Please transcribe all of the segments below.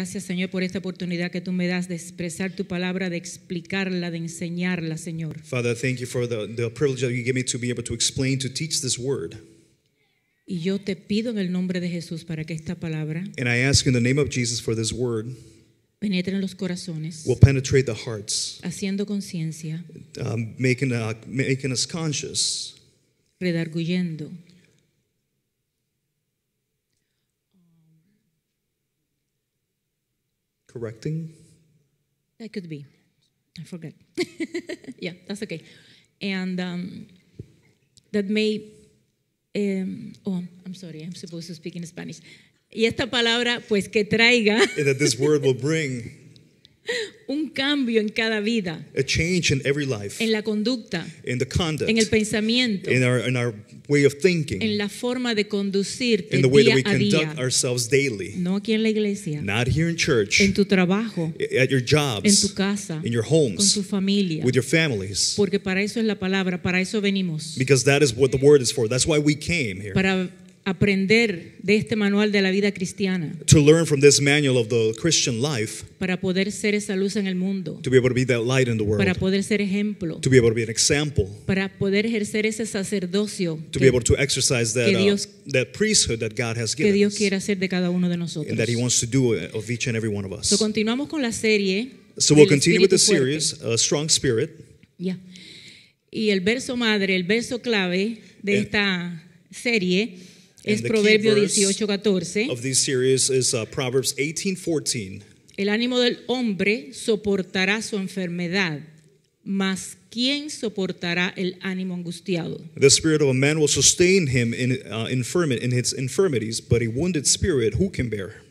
Gracias, Señor, por esta oportunidad que tú me das de expresar tu palabra, de explicarla, de enseñarla, Señor. Father, thank you for the, the privilege that you give me to be able to explain, to teach this word. Y yo te pido en el nombre de Jesús para que esta palabra And I ask in the name of Jesus for this word penetre en los corazones, will penetrate the hearts, haciendo conciencia, um, making, uh, making us conscious, redarguyendo correcting? That could be. I forget. yeah, that's okay. And um, that may. Um, oh, I'm sorry, I'm supposed to speak in Spanish. Y esta palabra, pues que traiga. Eh, that this word will bring un cambio en cada vida, a change in every life, en la conducta, in the conduct, en el pensamiento, in our, in our way of thinking, en la forma de conducir in the way that we conduct día. ourselves daily. No aquí en la iglesia, not here in church, en tu trabajo, at your jobs, en tu casa, in your homes, con tu familia, with your families. Porque para eso es la palabra, para eso venimos. Because that is what the word is for. That's why we came here. Para aprender de este manual de la vida cristiana. To learn from this manual of the Christian life. Para poder ser esa luz en el mundo. To be able to be that light in the world. Para poder ser ejemplo. To be able to be an example. Para poder ejercer ese sacerdocio. To que, be able to exercise that, uh, Dios, uh, that priesthood that God has given. us. Que Dios quiere hacer de cada uno de nosotros. And that He wants to do uh, of each and every one of us. So continuamos con la serie. So we'll continue with the series, a uh, strong spirit. Yeah. Y el verso madre, el verso clave de and, eh, esta serie Es Proverbio 18, Of this series is uh, Proverbs 18:14. El ánimo del hombre soportará su enfermedad, mas ¿quién soportará el ánimo angustiado? The spirit of a man will sustain him in, uh, in his infirmities, but a wounded spirit who can bear?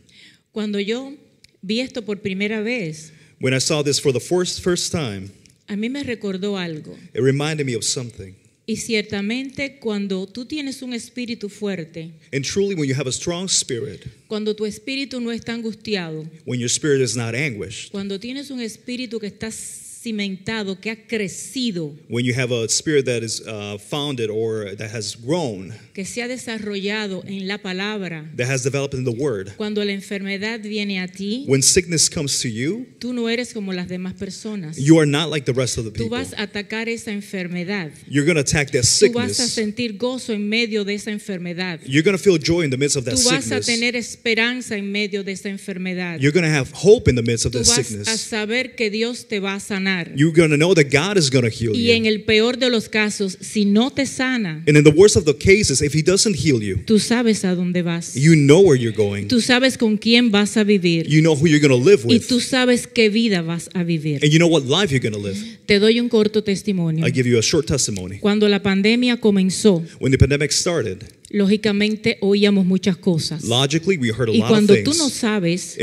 Cuando yo vi esto por primera vez, When I saw this for the first, first time, a mí me recordó algo. it reminded me of something. Y ciertamente cuando tú tienes un espíritu fuerte, cuando tu espíritu no está angustiado, cuando tienes un espíritu que estás cimentado, que ha crecido. When you have a spirit that is uh, founded or that has grown. Que se ha desarrollado en la palabra. That has developed in the word. Cuando la enfermedad viene a ti. When sickness comes to you. Tú no eres como las demás personas. You are not like the rest of the people. Tú vas a atacar esa enfermedad. You're going to attack that sickness. Tú vas a sentir gozo en medio de esa enfermedad. You're going to feel joy in the midst of that sickness. Tú vas a tener esperanza en medio de esa enfermedad. You're going to have hope in the midst of that sickness. Tú vas a saber que Dios te va a sanar. sanar. You're going to know that God is going to heal y you. en el peor de los casos, si no te sana, And in the worst of the cases, if He doesn't heal you, tú sabes a dónde vas. you know where you're going. Tú sabes con quién vas a vivir You know who you're going to live y with. tú sabes qué vida vas a vivir. And you know what life you're going to live. Te doy un corto testimonio. I give you a short testimony. Cuando la pandemia comenzó, When the pandemic started, Lógicamente oíamos muchas cosas. y cuando tú no sabes,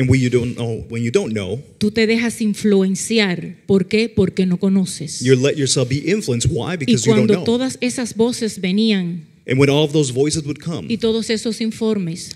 tú te dejas influenciar. ¿Por qué? Porque no conoces. y cuando todas esas voces venían, y todos esos informes,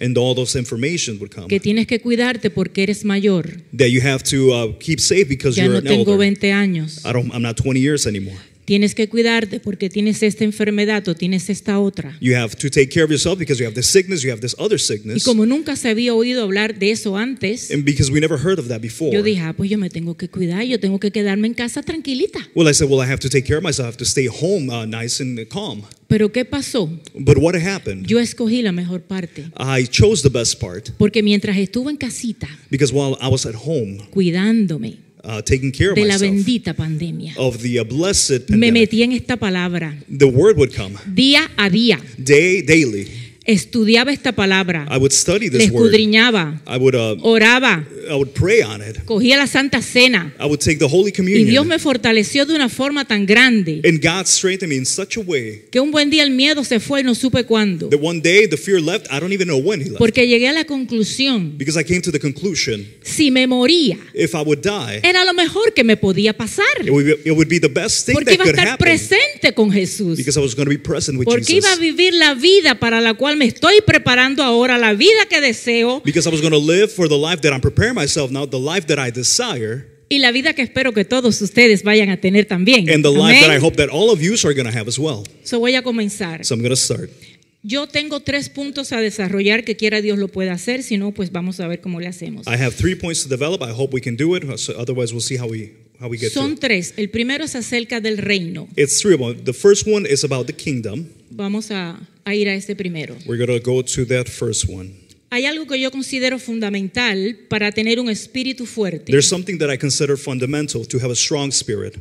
que tienes que cuidarte porque eres mayor. Uh, ya no tengo 20 años. I don't, I'm not 20 years anymore. Tienes que cuidarte porque tienes esta enfermedad o tienes esta otra. You have to take care of yourself because you have this sickness, you have this other sickness. Y como nunca se había oído hablar de eso antes, And because we never heard of that before. yo dije, ah, pues yo me tengo que cuidar, yo tengo que quedarme en casa tranquilita. Well, I said, well, I have to take care of myself. I have to stay home uh, nice and calm. Pero ¿qué pasó? But what happened? Yo escogí la mejor parte. I chose the best part Porque mientras estuve en casita, because while I was at home cuidándome, Uh, taking care of de la myself, bendita pandemia. Of the uh, blessed pandemic. Me metí en esta palabra. The word would come. Día a día. Day, daily. Estudiaba esta palabra. I would study this Le escudriñaba. Word. I would, uh, oraba. I would pray on it. Cogía la Santa Cena. I would take the Holy Communion. Y Dios me fortaleció de una forma tan grande. And God strengthened me in such a way. Que un buen día el miedo se fue y no supe cuándo. That one day the fear left, I don't even know when he left. Porque llegué a la conclusión. Because I came to the conclusion. Si me moría. If I would die. Era lo mejor que me podía pasar. It would be, it would be the best thing Porque that iba a estar presente con Jesús. Because I was going to be present with Porque Jesus. Porque iba a vivir la vida para la cual me estoy preparando ahora, la vida que deseo. Because I was going to live for the life that I'm preparing myself now the life that I desire. Y la vida que espero que todos ustedes vayan a tener también. And the life that I hope that all of you are going to have as well. So voy a comenzar. So I'm going to start. Yo tengo tres puntos a desarrollar que quiera Dios lo pueda hacer, si no, pues vamos a ver cómo le hacemos. I have three points to develop. I hope we can do it. So otherwise, we'll see how we how we get. Son tres. El primero es acerca del reino. It's three. The first one is about the kingdom. Vamos a, a ir a este primero. We're going to go to that first one. Hay algo que yo considero fundamental para tener un espíritu fuerte. There's something that I consider fundamental to have a strong spirit.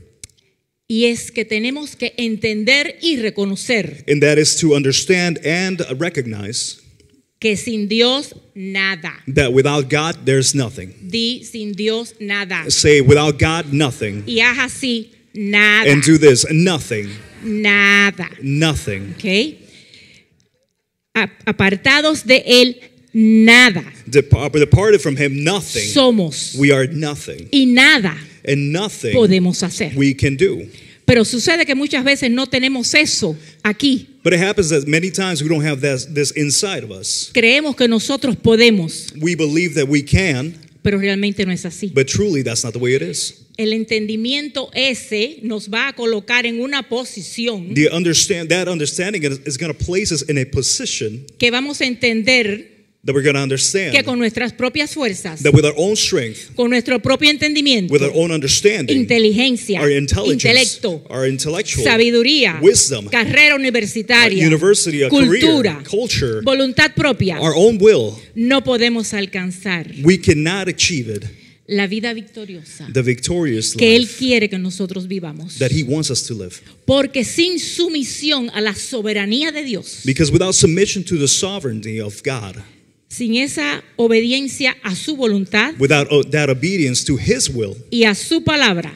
Y es que tenemos que entender y reconocer. And that is to understand and recognize que sin Dios nada. That without God there's nothing. Di sin Dios nada. Say without God nothing. Y haz así nada. And do this nothing. Nada. Nothing. Okay? apartados de él nada. Depar departed from him nothing. Somos. We are nothing. Y nada. And nothing podemos hacer. We can do. Pero sucede que muchas veces no tenemos eso aquí. But it happens that many times we don't have this, this inside of us. Creemos que nosotros podemos. We believe that we can. Pero realmente no es así. But truly that's not the way it is. El entendimiento ese nos va a colocar en una posición. The understand that understanding is, is going to place us in a position. Que vamos a entender that we're going to understand que con nuestras propias fuerzas, that with our own strength, con nuestro propio entendimiento, with our own understanding, inteligencia, our intelligence, intelecto, our intellectual, sabiduría, wisdom, carrera universitaria, university, cultura, career, culture, voluntad propia, our own will, no podemos alcanzar. We cannot achieve it. La vida victoriosa the victorious que Él quiere que nosotros vivamos. That he wants us to live. Porque sin sumisión a la soberanía de Dios, Because without submission to the sovereignty of God, sin esa obediencia a su voluntad oh, y a su palabra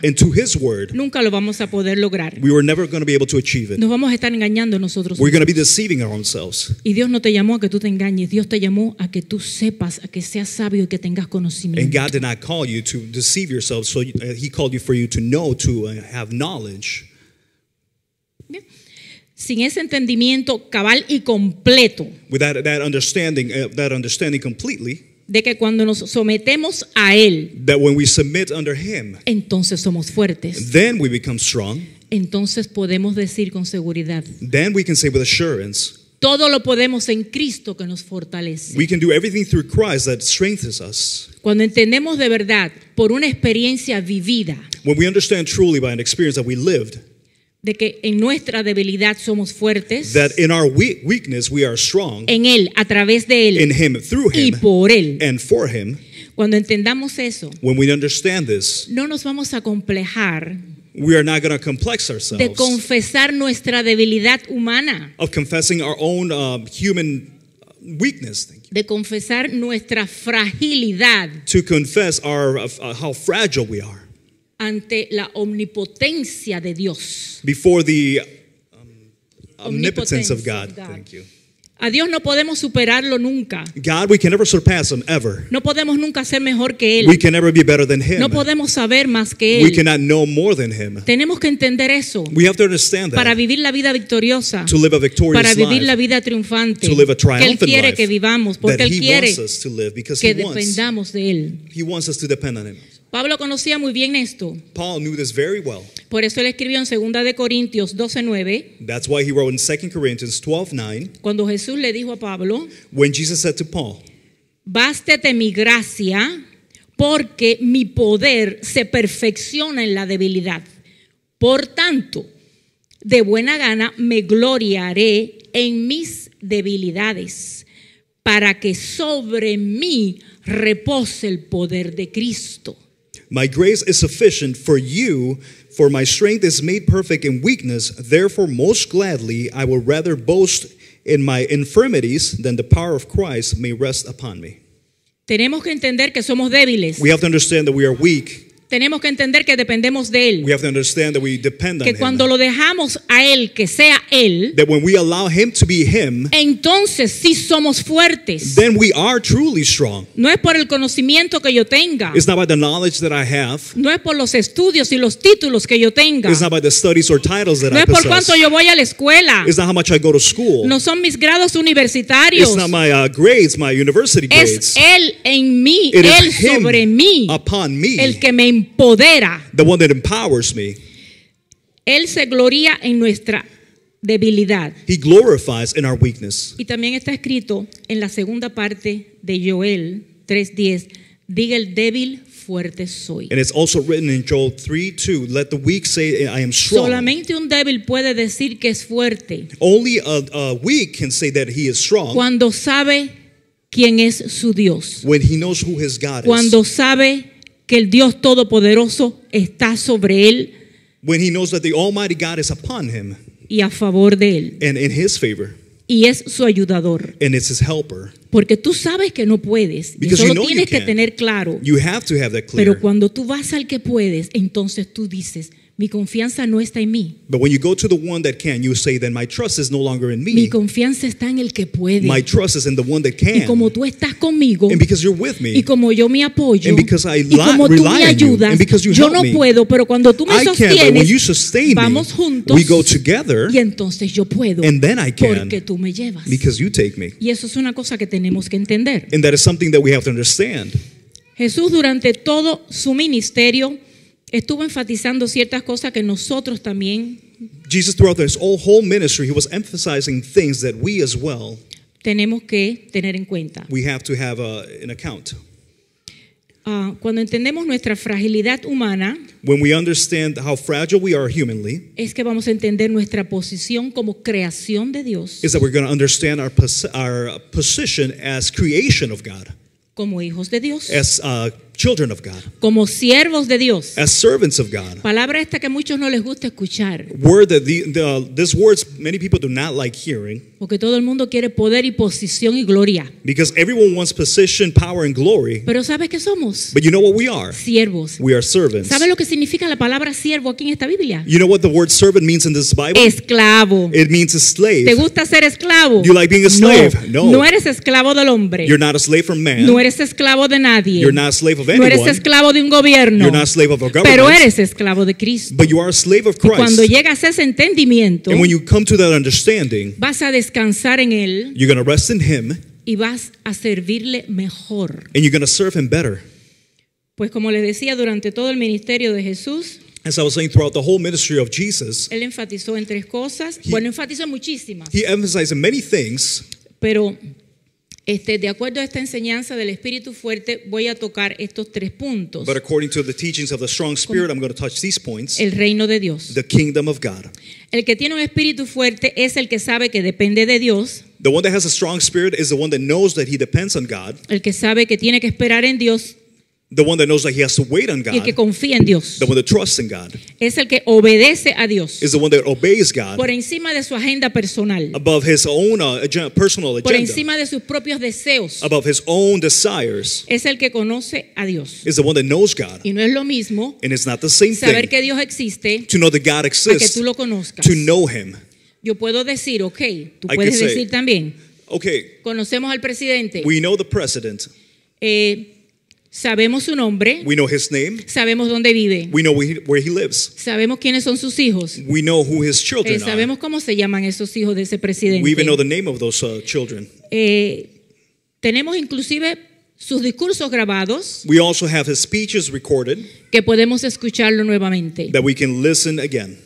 nunca lo vamos a poder lograr nos vamos a estar engañando nosotros y Dios no te llamó a que tú te engañes Dios te llamó a que tú sepas a que seas sabio y que tengas conocimiento sin ese entendimiento cabal y completo. Uh, de que cuando nos sometemos a él, entonces somos fuertes. Entonces podemos decir con seguridad. Todo lo podemos en Cristo que nos fortalece. Cuando entendemos de verdad por una experiencia vivida de que en nuestra debilidad somos fuertes. That in our weakness we are strong. En él, a través de él. In him, through him. Y por él. And for him. Cuando entendamos eso, When we understand this, no nos vamos a complejar we are not going to complex ourselves de confesar nuestra debilidad humana. Of confessing our own um, uh, human weakness. Thank you. De confesar nuestra fragilidad. To confess our, uh, how fragile we are ante la omnipotencia de Dios. Before the um, omnipotence, of God. God. Thank you. A Dios no podemos superarlo nunca. God, we can never surpass him ever. No podemos nunca ser mejor que él. We can never be better than him. No podemos saber más que él. We cannot know more than him. Tenemos que entender eso. We have to understand that. Para vivir la vida victoriosa. To live a victorious para vivir life. la vida triunfante. To live a triumphant que él quiere life que vivamos porque él quiere que dependamos de él. He wants us to depend on him. Pablo conocía muy bien esto. Paul knew this very well. Por eso él escribió en 2 Corintios 12:9. That's why he wrote in 2 Corinthians 12:9. Cuando Jesús le dijo a Pablo, when Jesus said to Paul, "Bástete mi gracia, porque mi poder se perfecciona en la debilidad. Por tanto, de buena gana me gloriaré en mis debilidades, para que sobre mí repose el poder de Cristo." My grace is sufficient for you, for my strength is made perfect in weakness. Therefore, most gladly, I will rather boast in my infirmities than the power of Christ may rest upon me. Tenemos que entender que somos débiles. We have to understand that we are weak. Tenemos que entender que dependemos de él. que cuando lo dejamos a él que sea él, entonces sí somos fuertes. No es por el conocimiento que yo tenga. No es por los estudios y los títulos que yo tenga. no es por cuánto yo voy a la escuela. No son mis grados universitarios. Uh, es él en mí, él sobre mí, el que me empodera. The one that empowers me. Él se gloria en nuestra debilidad. He glorifies in our weakness. Y también está escrito en la segunda parte de Joel 3:10, diga el débil fuerte soy. And it's also written in Joel 3:2, let the weak say I am strong. Solamente un débil puede decir que es fuerte. Only a, a weak can say that he is strong. Cuando sabe quién es su Dios. When he knows who his God is. Cuando sabe que el Dios todopoderoso está sobre él y a favor de él y es su ayudador. Porque tú sabes que no puedes. Y eso tienes que tener claro. Pero cuando tú vas al que puedes, entonces tú dices, mi confianza no está en mí. But when you go to the one that can, you say then my trust is no longer in me. Mi confianza está en el que puede. My trust is in the one that can. Y como tú estás conmigo, and because you're with me, y como yo me apoyo, and because I y como tú me ayudas, and because you yo no puedo, pero cuando tú me I sostienes, can, but when you sustain vamos juntos, we go together, y entonces yo puedo, and then I can, porque tú me llevas. Because you take me. Y eso es una cosa que tenemos que entender. And that is something that we have to understand. Jesús durante todo su ministerio estuvo enfatizando ciertas cosas que nosotros también tenemos que tener en cuenta. Uh, ah, cuando entendemos nuestra fragilidad humana, es que vamos a entender nuestra posición como creación de Dios. Como hijos de Dios. Uh, children of God. Como siervos de Dios. As servants of God. Palabra esta que muchos no les gusta escuchar. Word that the, the, this words many people do not like hearing. Porque todo el mundo quiere poder y posición y gloria. Because everyone wants position, power and glory. Pero sabes qué somos? But you know what we are? Siervos. We are servants. ¿Sabes lo que significa la palabra siervo aquí en esta Biblia? You know what the word servant means in this Bible? Esclavo. It means a slave. ¿Te gusta ser esclavo? Do you like being a slave? No. No, no eres esclavo del hombre. You're not a slave from man. No eres esclavo de nadie. You're not a slave no eres esclavo de un gobierno, pero eres esclavo de Cristo. Y cuando llegas a ese entendimiento, vas a descansar en Él y vas a servirle mejor. Pues como les decía, durante todo el ministerio de Jesús, él enfatizó en tres cosas. bueno, enfatizó muchísimas. Pero este, de acuerdo a esta enseñanza del espíritu fuerte, voy a tocar estos tres puntos. El reino de Dios. El que tiene un espíritu fuerte es el que sabe que depende de Dios. El que sabe que tiene que esperar en Dios. The one that knows that he has to wait on God. Y el que confía en Dios. The one that trusts in God. Es el que obedece a Dios. Is the one that obeys God. Por encima de su agenda personal. Above his own uh, agenda, personal agenda. Por encima de sus propios deseos. Above his own desires. Es el que conoce a Dios. Is the one that knows God. Y no es lo mismo. And it's not the same saber thing. que Dios existe. To know that God exists. A que tú lo conozcas. To know him. Yo puedo decir, okay, tú I puedes decir say, también. Okay. Conocemos al presidente. We know the president. Eh, Sabemos su nombre. We know his name. Sabemos dónde vive. We know where he lives. Sabemos quiénes son sus hijos. We know who his children eh, sabemos are. cómo se llaman esos hijos de ese presidente. We even know the name of those uh, children. Eh, tenemos inclusive sus discursos grabados. We also have his speeches recorded. Que podemos escucharlo nuevamente. That we can listen again.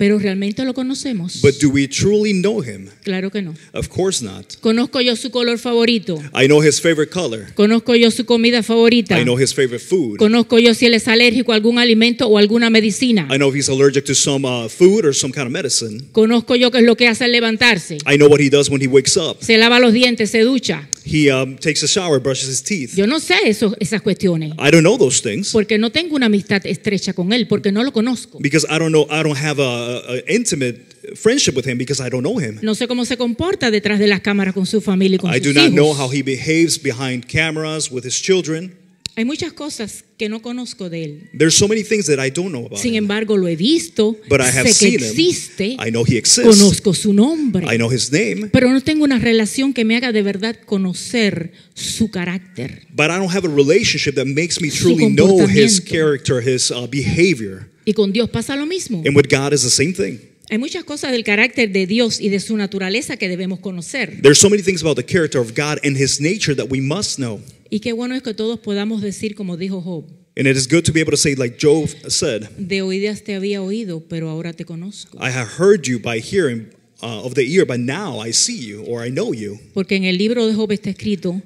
Pero realmente lo conocemos. But do we truly know him? Claro que no. Of course not. Conozco yo su color favorito. I know his favorite color. Conozco yo su comida favorita. I know his favorite food. Conozco yo si él es alérgico a algún alimento o alguna medicina. I know if he's allergic to some uh, food or some kind of medicine. Conozco yo qué es lo que hace al levantarse. I know what he does when he wakes up. Se lava los dientes, se ducha. He um, takes a shower, brushes his teeth. Yo no sé eso, esas cuestiones. I don't know those things Porque no tengo una amistad estrecha con él, porque no lo conozco. because I don't know. I don't have a, a intimate friendship with him because I don't know him. No sé cómo se comporta detrás de las cámaras con su familia y con I sus do not know how he behaves behind cameras with his children. Hay muchas cosas que no conozco de él. There's so many things that I don't know about Sin him. embargo, lo he visto, But I have sé que seen him. existe, I know he exists. conozco su nombre, I know his name, pero no tengo una relación que me haga de verdad conocer su carácter, but I don't have a relationship that makes me truly know his character, his uh, behavior. y con Dios pasa lo mismo. And with God is the same thing. Hay muchas cosas del carácter de Dios y de su naturaleza que debemos conocer. There's so many things about the character of God and his nature that we must know. Y qué bueno es que todos podamos decir como dijo Job. And it is good to be able to say, like Job said, De oídas te había oído, pero ahora te conozco. I have heard you by hearing uh, of the ear, but now I see you or I know you. Porque en el libro de Job está escrito,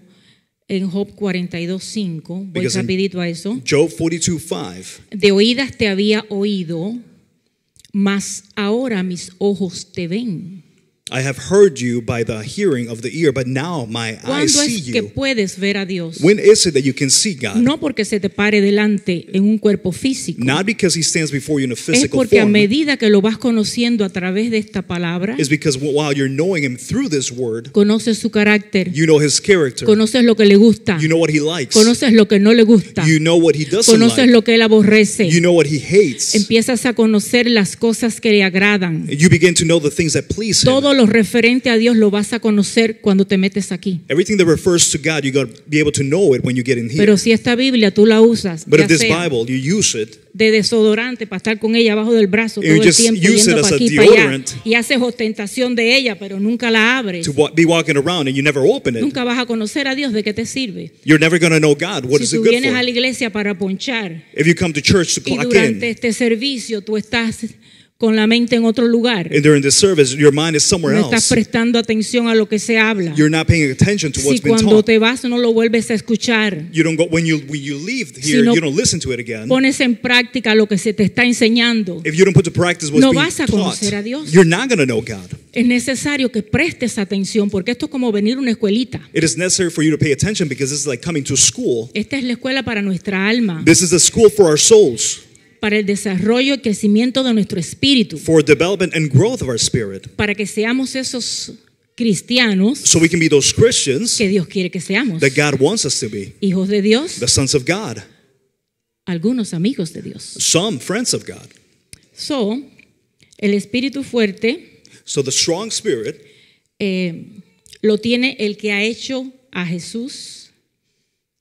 en Job 42.5, voy Because in rapidito a eso. Job 42:5. De oídas te había oído, mas ahora mis ojos te ven. I have heard you by the hearing of the ear, but now my eyes see es que you. puedes ver a Dios? When is it that you can see God? No porque se te pare delante en un cuerpo físico. Not because he stands before you in a physical es porque a medida que lo vas conociendo a través de esta palabra, It's because while you're knowing him through this word, conoces su carácter, you know his character. conoces lo que le gusta, You know what he likes. conoces lo que no le gusta, You know what he doesn't conoces like. lo que él aborrece, You know what he hates. empiezas a conocer las cosas que le agradan, You begin to know the things that please him. todo lo lo referente a Dios lo vas a conocer cuando te metes aquí. Pero si esta Biblia tú la usas, Bible it, de desodorante para estar con ella abajo del brazo todo el tiempo yendo para aquí para allá y haces ostentación de ella pero nunca la abres nunca vas a conocer a Dios de qué te sirve You're never know God. What si is tú it good vienes a la iglesia para ponchar If you come to church to y durante este servicio tú estás con la mente en otro lugar. no estás prestando atención a lo que se habla. si cuando te vas no lo vuelves a escuchar. si no pones en práctica lo que se te está enseñando, no vas a conocer a Dios. Es necesario que prestes atención porque esto es como venir a una escuelita. Esta es la escuela para nuestra alma para el desarrollo y crecimiento de nuestro espíritu. Para que seamos esos cristianos que Dios quiere que seamos. Hijos de Dios. Algunos amigos de Dios. So, el espíritu fuerte eh, lo tiene el que ha hecho a Jesús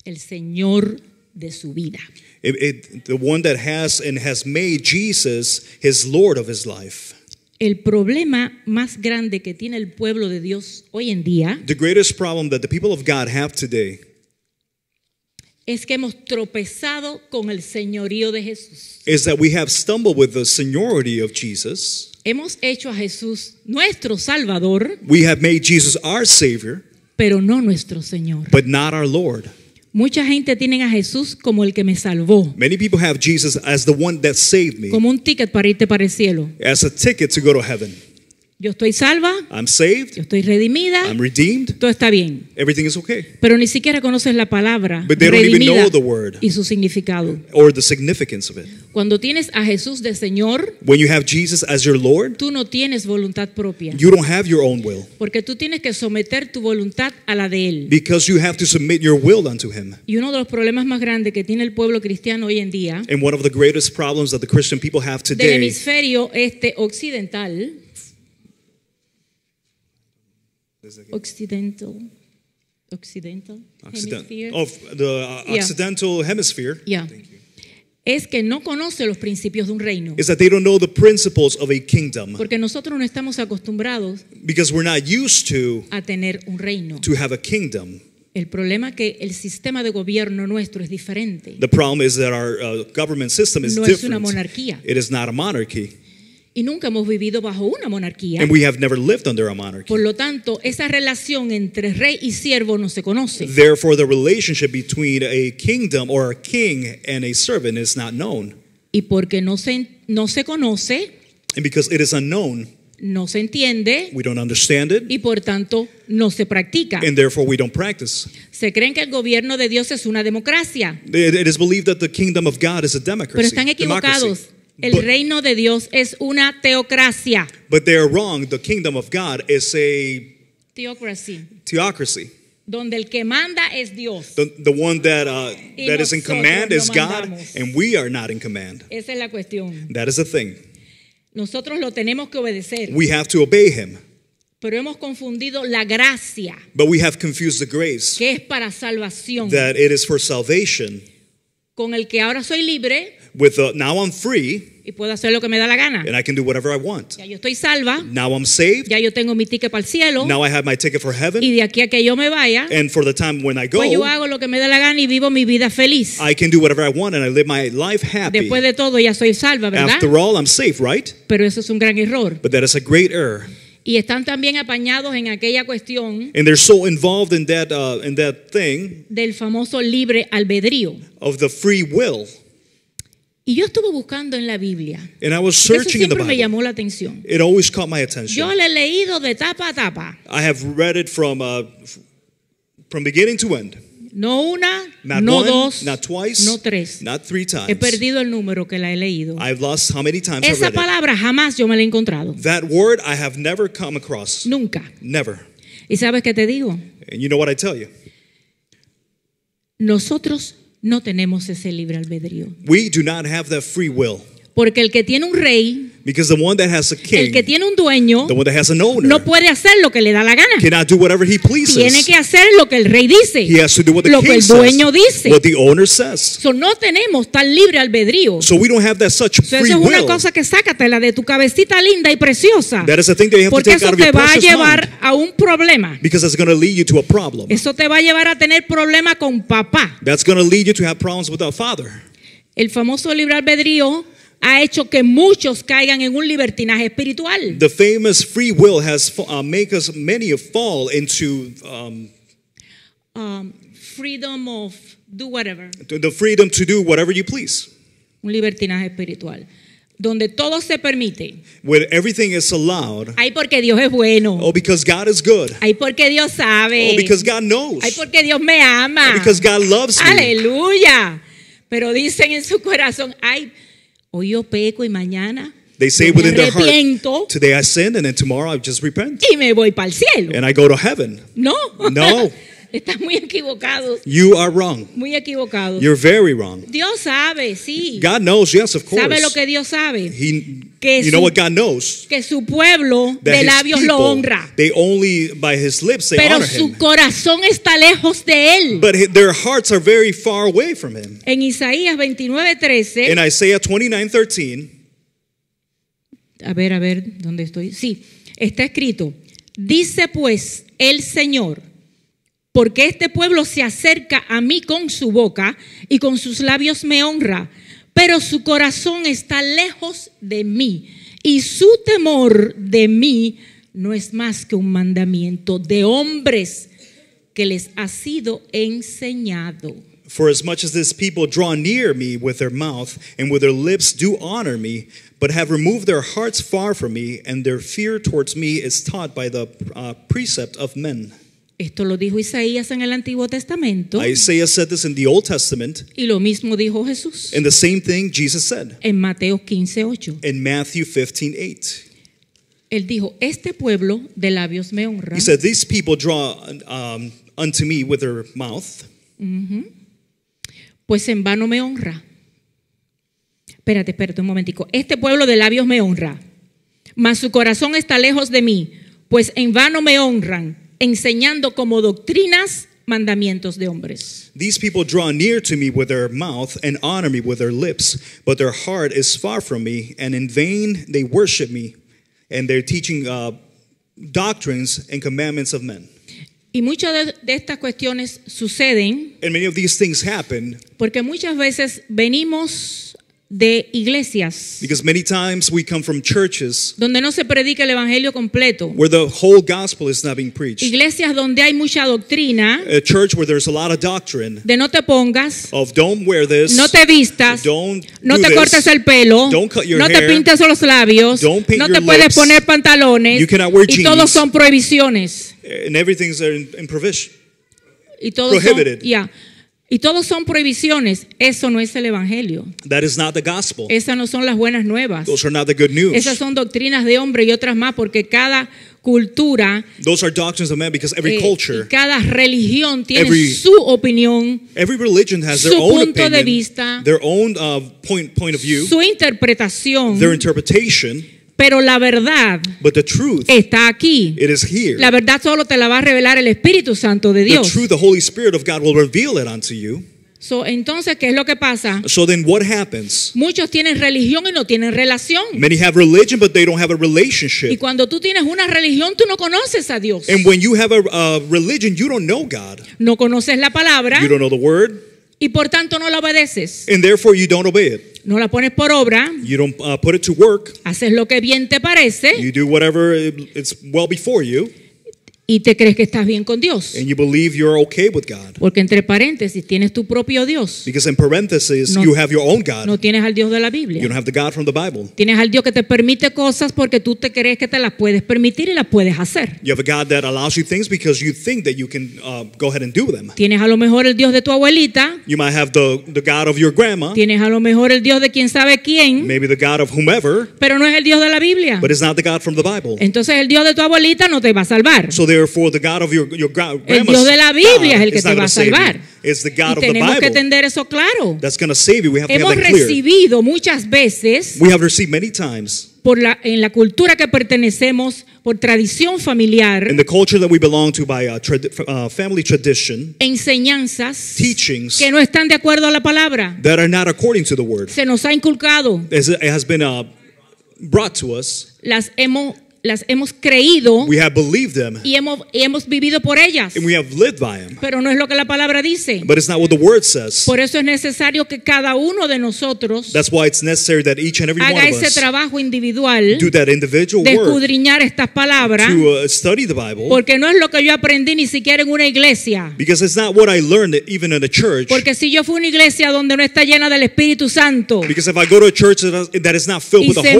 el Señor de su vida. It, it, the one that has and has made Jesus his Lord of his life. El problema más grande que tiene el pueblo de Dios hoy en día The greatest problem that the people of God have today es que hemos tropezado con el señorío de Jesús. is that we have stumbled with the seniority of Jesus. Hemos hecho a Jesús nuestro Salvador, We have made Jesus our Savior, pero no nuestro Señor. but not our Lord. Mucha gente tiene a Jesús como el que me salvó. Many people have Jesus as the one that saved me. Como un ticket para irte para el cielo. As a ticket to go to heaven. Yo estoy salva. Yo estoy redimida. Todo está bien. Pero ni siquiera conoces la palabra redimida y su significado. Cuando tienes a Jesús de Señor, tú no tienes voluntad propia. Porque tú tienes que someter tu voluntad a la de él. Y uno de los problemas más grandes que tiene el pueblo cristiano hoy en día, en one hemisferio este occidental, Occidental. Occidental. Of the uh, yeah. Occidental Hemisphere. Yeah. Es que no conoce los principios de un reino. Is that they don't know the principles of a kingdom. Porque nosotros no estamos acostumbrados Because we're not used to a tener un reino. To have a kingdom. El problema es que el sistema de gobierno nuestro es diferente. The problem is that our uh, government system is no different. No es una monarquía. It is not a monarchy. Y nunca hemos vivido bajo una monarquía. Por lo tanto, esa relación entre rey y siervo no se conoce. Y porque no se, no se conoce, no se entiende y por tanto no se practica. Se creen que el gobierno de Dios es una democracia, pero están equivocados. El but, reino de Dios es una teocracia. But they are wrong. The kingdom of God is a theocracy. Theocracy. Donde el que manda es Dios. The, the one that, uh, that is in command is God, and we are not in command. Esa es la cuestión. That is the thing. Nosotros lo tenemos que obedecer. We have to obey Him. Pero hemos confundido la gracia. But we have confused the grace. Que es para salvación. That it is for salvation. Con el que ahora soy libre with the, now I'm free. Y puedo hacer lo que me da la gana. And I can do whatever I want. Ya yo estoy salva. Now I'm saved. Ya yo tengo mi ticket para el cielo. Now I have my ticket for heaven. Y de aquí a que yo me vaya. And for the time when I go. Pues yo hago lo que me da la gana y vivo mi vida feliz. I can do whatever I want and I live my life happy. Después de todo ya soy salva, ¿verdad? After all, I'm safe, right? Pero eso es un gran error. But that is a great error. y están también apañados en aquella cuestión and they're so involved in that, uh, in that thing, del famoso libre albedrío of the free will Y yo estuve buscando en la Biblia. And I was searching Eso siempre me llamó la atención. It always caught my attention. Yo le he leído de tapa a tapa. I have read it from uh, from beginning to end. No una, not no one, dos, not twice, no tres. Not three times. He perdido el número que la he leído. I've lost how many times Esa I've read palabra it. jamás yo me la he encontrado. That word I have never come across. Nunca. Never. ¿Y sabes qué te digo? And you know what I tell you. Nosotros no tenemos ese libre albedrío. Porque el que tiene un rey Because the one that has a king, el que tiene un dueño the one that has an owner, no puede hacer lo que le da la gana. Cannot do whatever he pleases. Tiene que hacer lo que el rey dice. He has to do what the lo king que el dueño says, dice. What the owner says. So no tenemos tal libre albedrío. So we don't have that such so free eso es una will. cosa que sácatela de tu cabecita linda y preciosa. That is a thing that you have Porque to take eso out of te va a llevar mind. a un problema. Because it's going to lead you to a problem. Eso te va a llevar a tener problema con papá. That's going to lead you to have problems with our father. El famoso libre albedrío ha hecho que muchos caigan en un libertinaje espiritual. The famous free will has uh, make us many fall into um, um, freedom of do whatever. The freedom to do whatever you please. Un libertinaje espiritual donde todo se permite. Where everything is allowed. Ay, porque Dios es bueno. Oh, because God is good. Ay, porque Dios sabe. Oh, because God knows. Ay, porque Dios me ama. Oh, because God loves me. Aleluya. Pero dicen en su corazón, ay, Hoy yo peco y mañana They say within their heart, today I sin and then tomorrow I just repent. Y me voy para el cielo. And I go to heaven. No. No. Estás muy equivocado. You are wrong. Muy equivocado. You're very wrong. Dios sabe, sí. God knows, yes, of course. Sabe lo que Dios sabe. He, que you su, know what God knows. Que su pueblo de labios people, lo honra. They only by his lips they Pero su corazón está lejos de él. But their hearts are very far away from him. En Isaías 29:13. In Isaiah 29:13. A ver, a ver, ¿dónde estoy? Sí, está escrito. Dice pues el Señor porque este pueblo se acerca a mí con su boca y con sus labios me honra, pero su corazón está lejos de mí y su temor de mí no es más que un mandamiento de hombres que les ha sido enseñado. For as much as this people draw near me with their mouth and with their lips do honor me, but have removed their hearts far from me, and their fear towards me is taught by the uh, precept of men. Esto lo dijo Isaías en el Antiguo Testamento. Isaiah said this in the Old Testament. Y lo mismo dijo Jesús. And the same thing Jesus said. En Mateo 15:8. In Matthew 15:8. Él dijo, este pueblo de labios me honra. He said, these people draw um, unto me with their mouth. Mm -hmm. Pues en vano me honra. Espérate, espérate un momentico. Este pueblo de labios me honra, mas su corazón está lejos de mí, pues en vano me honran enseñando como doctrinas mandamientos de hombres. These people draw near to me with their mouth and honor me with their lips, but their heart is far from me, and in vain they worship me, and they're teaching uh, doctrines and commandments of men. Y muchas de, de estas cuestiones suceden and many of these things happen porque muchas veces venimos de iglesias Because many times we come from churches donde no se predica el evangelio completo where the whole gospel is not being preached. iglesias donde hay mucha doctrina A church where there's a lot of doctrine de no te pongas of don't wear this, no te vistas don't no do te this, cortes el pelo don't cut your no hair, te pintes los labios don't paint no te your puedes poner pantalones you cannot wear y jeans, todos son prohibiciones and everything's in, in prohibition. y todos prohibited. Son, yeah y todos son prohibiciones. Eso no es el evangelio. Esas no son las buenas nuevas. Esas son doctrinas de hombre y otras más porque cada cultura eh, cada religión tiene su opinión, su punto de vista, uh, su interpretación, pero la verdad está aquí. La verdad solo te la va a revelar el Espíritu Santo de Dios. So, entonces, ¿qué es lo que pasa? Muchos tienen religión y no tienen relación. Y cuando tú tienes una religión, tú no conoces a Dios. No conoces la palabra y por tanto no la obedeces. And therefore you don't obey it. No la pones por obra. You don't uh, put it to work. Haces lo que bien te parece. You do whatever it's well before you. Y te crees que estás bien con Dios. Porque entre paréntesis tienes tu propio Dios. no, tienes al Dios de la Biblia. Tienes al Dios que te permite cosas porque tú te crees que te las puedes permitir y las puedes hacer. Tienes a lo mejor el Dios de tu abuelita. Tienes a lo mejor el Dios de quien sabe quién. Pero no es el Dios de la Biblia. Entonces el Dios de tu abuelita no te va a salvar therefore, the God of your, El Dios de la Biblia es el que te va a salvar. tenemos que entender eso claro. Hemos recibido muchas veces la, en la cultura que pertenecemos, por tradición familiar, uh, uh, enseñanzas que no están de acuerdo a la palabra. Se nos ha inculcado. Uh, las hemos las hemos creído y, hemos, hemos vivido por ellas. Em. Pero no es lo que la palabra dice. Por eso es necesario que cada uno de nosotros haga ese trabajo individual de escudriñar estas palabras uh, porque no es lo que yo aprendí ni siquiera en una iglesia. Porque si yo fui a una iglesia donde no está llena del Espíritu Santo y se me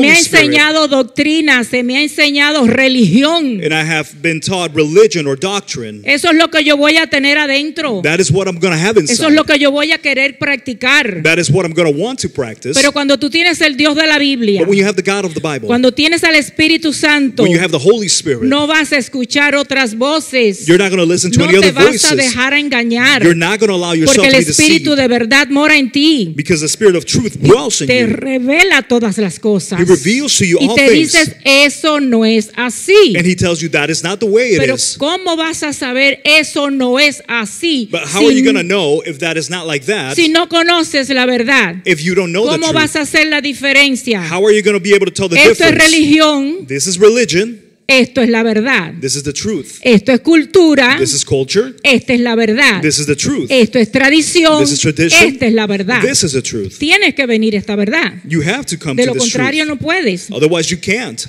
ha enseñado doctrina, se me ha enseñado enseñado religión. And I have been taught religion or doctrine. Eso es lo que yo voy a tener adentro. That is what I'm going to have inside. Eso es lo que yo voy a querer practicar. That is what I'm going to want to practice. Pero cuando tú tienes el Dios de la Biblia, But when you have the God of the Bible, cuando tienes al Espíritu Santo, when you have the Holy Spirit, no vas a escuchar otras voces. You're not going to listen to no any other voices. No te vas a dejar engañar. You're not going to allow yourself to be deceived. Porque el Espíritu de verdad mora en ti. Because the Spirit of truth dwells in you. Te revela todas las cosas. He reveals to you y all te dices, eso no no es así. And he tells you that is not the way it Pero is. ¿cómo vas a saber eso no es así? But how si, are you going to know if that is not like that? Si no conoces la verdad. If you don't know ¿Cómo the truth, vas a hacer la diferencia? How are you going to be able to tell the Esto difference? es religión. This is religion. Esto es la verdad. This is the truth. Esto es cultura. This is culture. Esta es la verdad. This is the truth. Esto es tradición. This is tradition. Esta es la verdad. This is the truth. Tienes que venir esta verdad. You have to come De to lo contrario truth. no puedes. Otherwise you can't.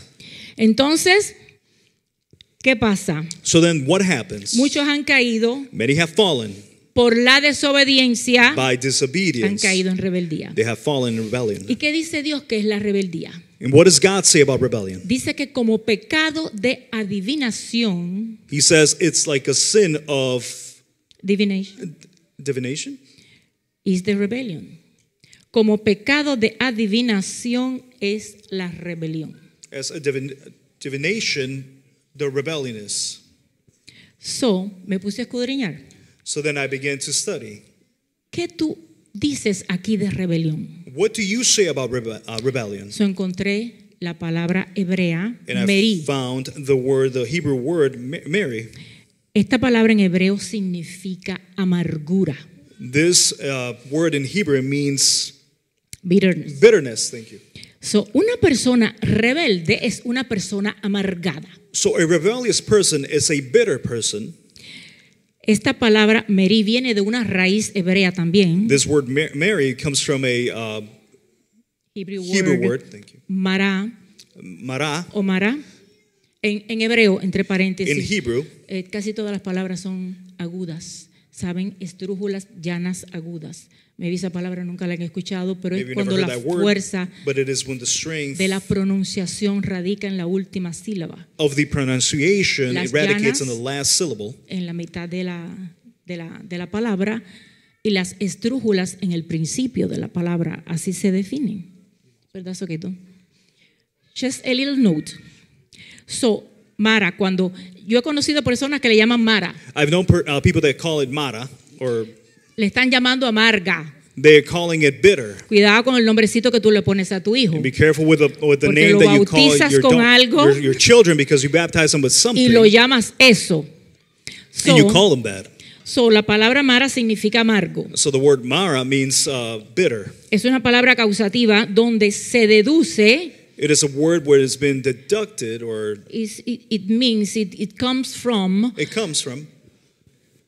Entonces, ¿qué pasa? So then what happens? Muchos han caído. Many have fallen. Por la desobediencia By disobedience, han caído en rebeldía. They have fallen in rebellion. ¿Y qué dice Dios que es la rebeldía? And what does God say about rebellion? Dice que como pecado de adivinación. He says it's like a sin of divination. Divination is the rebellion. Como pecado de adivinación es la rebelión. as a divin divination the rebellious. So, me puse a escudriñar. So then I began to study. ¿Qué tú dices aquí de rebelión? What do you say about rebe uh, rebellion? So encontré la palabra hebrea And I found the word, the Hebrew word Mary. Esta palabra en hebreo significa amargura. This uh, word in Hebrew means bitterness. Bitterness, thank you. So, una persona rebelde es una persona amargada. So a rebellious person is a bitter person. Esta palabra Mary viene de una raíz hebrea también. This word Mary comes from a uh, Hebrew, word, Mara. Mara. O Mara. En, hebreo, entre paréntesis. In Hebrew. Eh, casi todas las palabras son agudas. Saben, estrújulas llanas agudas. Maybe esa palabra nunca la han escuchado, pero es cuando la fuerza de la pronunciación radica en la última sílaba. Las En la mitad de la, de la, de la palabra y las estrújulas en el principio de la palabra, así se definen. ¿Verdad, Soquito? Just a little note. So, Mara, cuando yo he conocido personas que le llaman Mara. I've uh, le están llamando amarga. They're calling it bitter. Cuidado con el nombrecito que tú le pones a tu hijo. And be careful with the, with the name that you call your, con algo, your, your, children because you baptize them with something. Y lo llamas eso. So, and you call them that. So, la palabra mara significa amargo. So the word mara means uh, bitter. Es una palabra causativa donde se deduce It is a word where it's been deducted or it, it means it, it comes from It comes from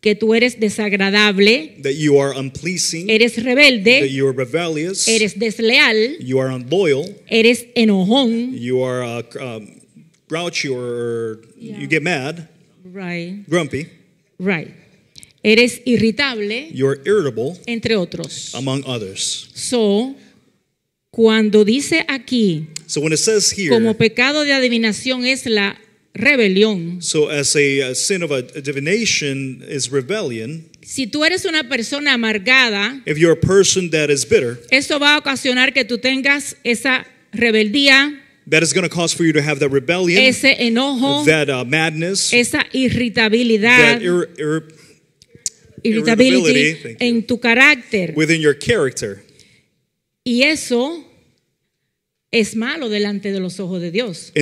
que tú eres desagradable, that you are unpleasing, eres rebelde, that you are rebellious, eres desleal, you are unloyal, eres enojón, you are a, uh, um, grouchy or yeah. you get mad, right, grumpy, right. Eres irritable, You're irritable, entre otros. Among others. So, cuando dice aquí, so when it says here, como pecado de adivinación es la rebelión. So as a, a sin of a, a divination is rebellion. Si tú eres una persona amargada, If you're a person that is bitter, eso va a ocasionar que tú tengas esa rebeldía. That is going to cause for you to have that rebellion, ese enojo, that uh, madness, esa irritabilidad, that ir, ir, irritability, irritability en tu carácter, within your character. Y eso es malo delante de los ojos de Dios.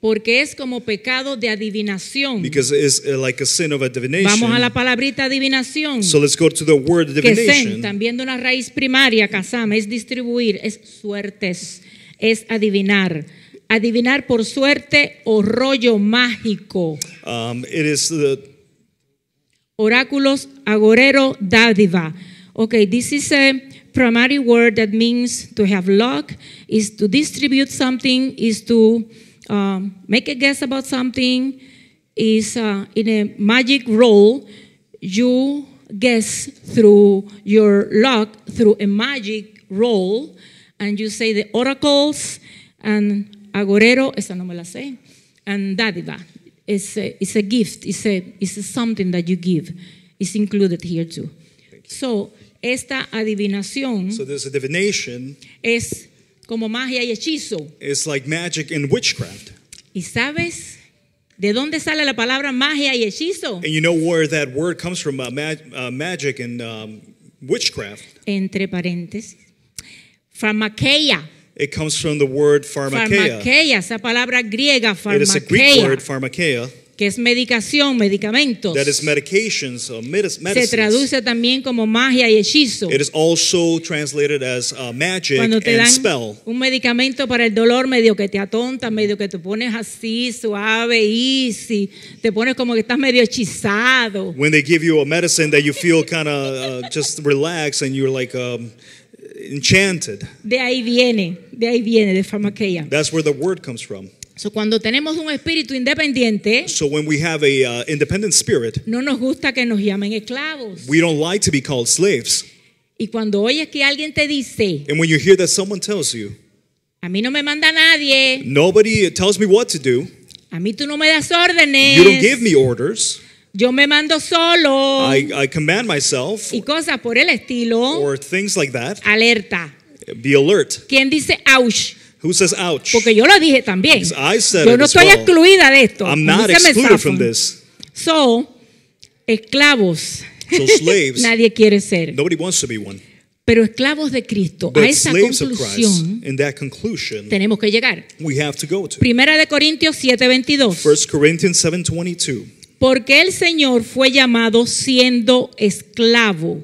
Porque es como pecado de adivinación. Uh, like a sin of divination. Vamos a la palabrita adivinación. So let's go to the word divination. Que también de una raíz primaria, kasam, es distribuir, es suertes, es adivinar. Adivinar por suerte o rollo mágico. Um, it is the Oráculos, agorero, dádiva. Okay, this is primary word that means to have luck, is to distribute something, is to um, make a guess about something, is uh, in a magic roll, you guess through your luck, through a magic roll, and you say the oracles and agorero, esa no me la sé, and dádiva. It's a, it's a gift, it's, a, it's a something that you give. It's included here too. So esta adivinación so divination es como magia y hechizo. It's like magic and witchcraft. ¿Y sabes de dónde sale la palabra magia y hechizo? And you know where that word comes from, uh, mag uh, magic and um, witchcraft. Entre paréntesis. Farmakeia. It comes from the word pharmakeia. Pharmakeia, esa palabra griega, pharmakeia. It is a Greek word, pharmakeia que es medicación, medicamentos. That is medications, uh, medicines. Se traduce también como magia y hechizo. It is also translated as uh, magic Cuando te and spell. un medicamento para el dolor, medio que te atonta, medio que te pones así suave, easy, te pones como que estás medio hechizado. When they give you a medicine that you feel kind of uh, just relaxed and you're like um, enchanted. De ahí viene, de ahí viene de farmacia. That's where the word comes from cuando tenemos un espíritu independiente, uh, no nos gusta que nos llamen esclavos. Y cuando oyes que alguien te dice, a mí no me manda nadie, tells me what to do, a mí tú no me das órdenes, yo me mando solo y cosas por el estilo, alerta. be ¿Quién dice ouch? Porque yo lo dije también. yo no estoy excluida de esto. I'm So, esclavos. nadie quiere ser. Pero esclavos de Cristo, a esa conclusión tenemos que llegar. Primera de Corintios 7:22. Porque el Señor fue llamado siendo esclavo,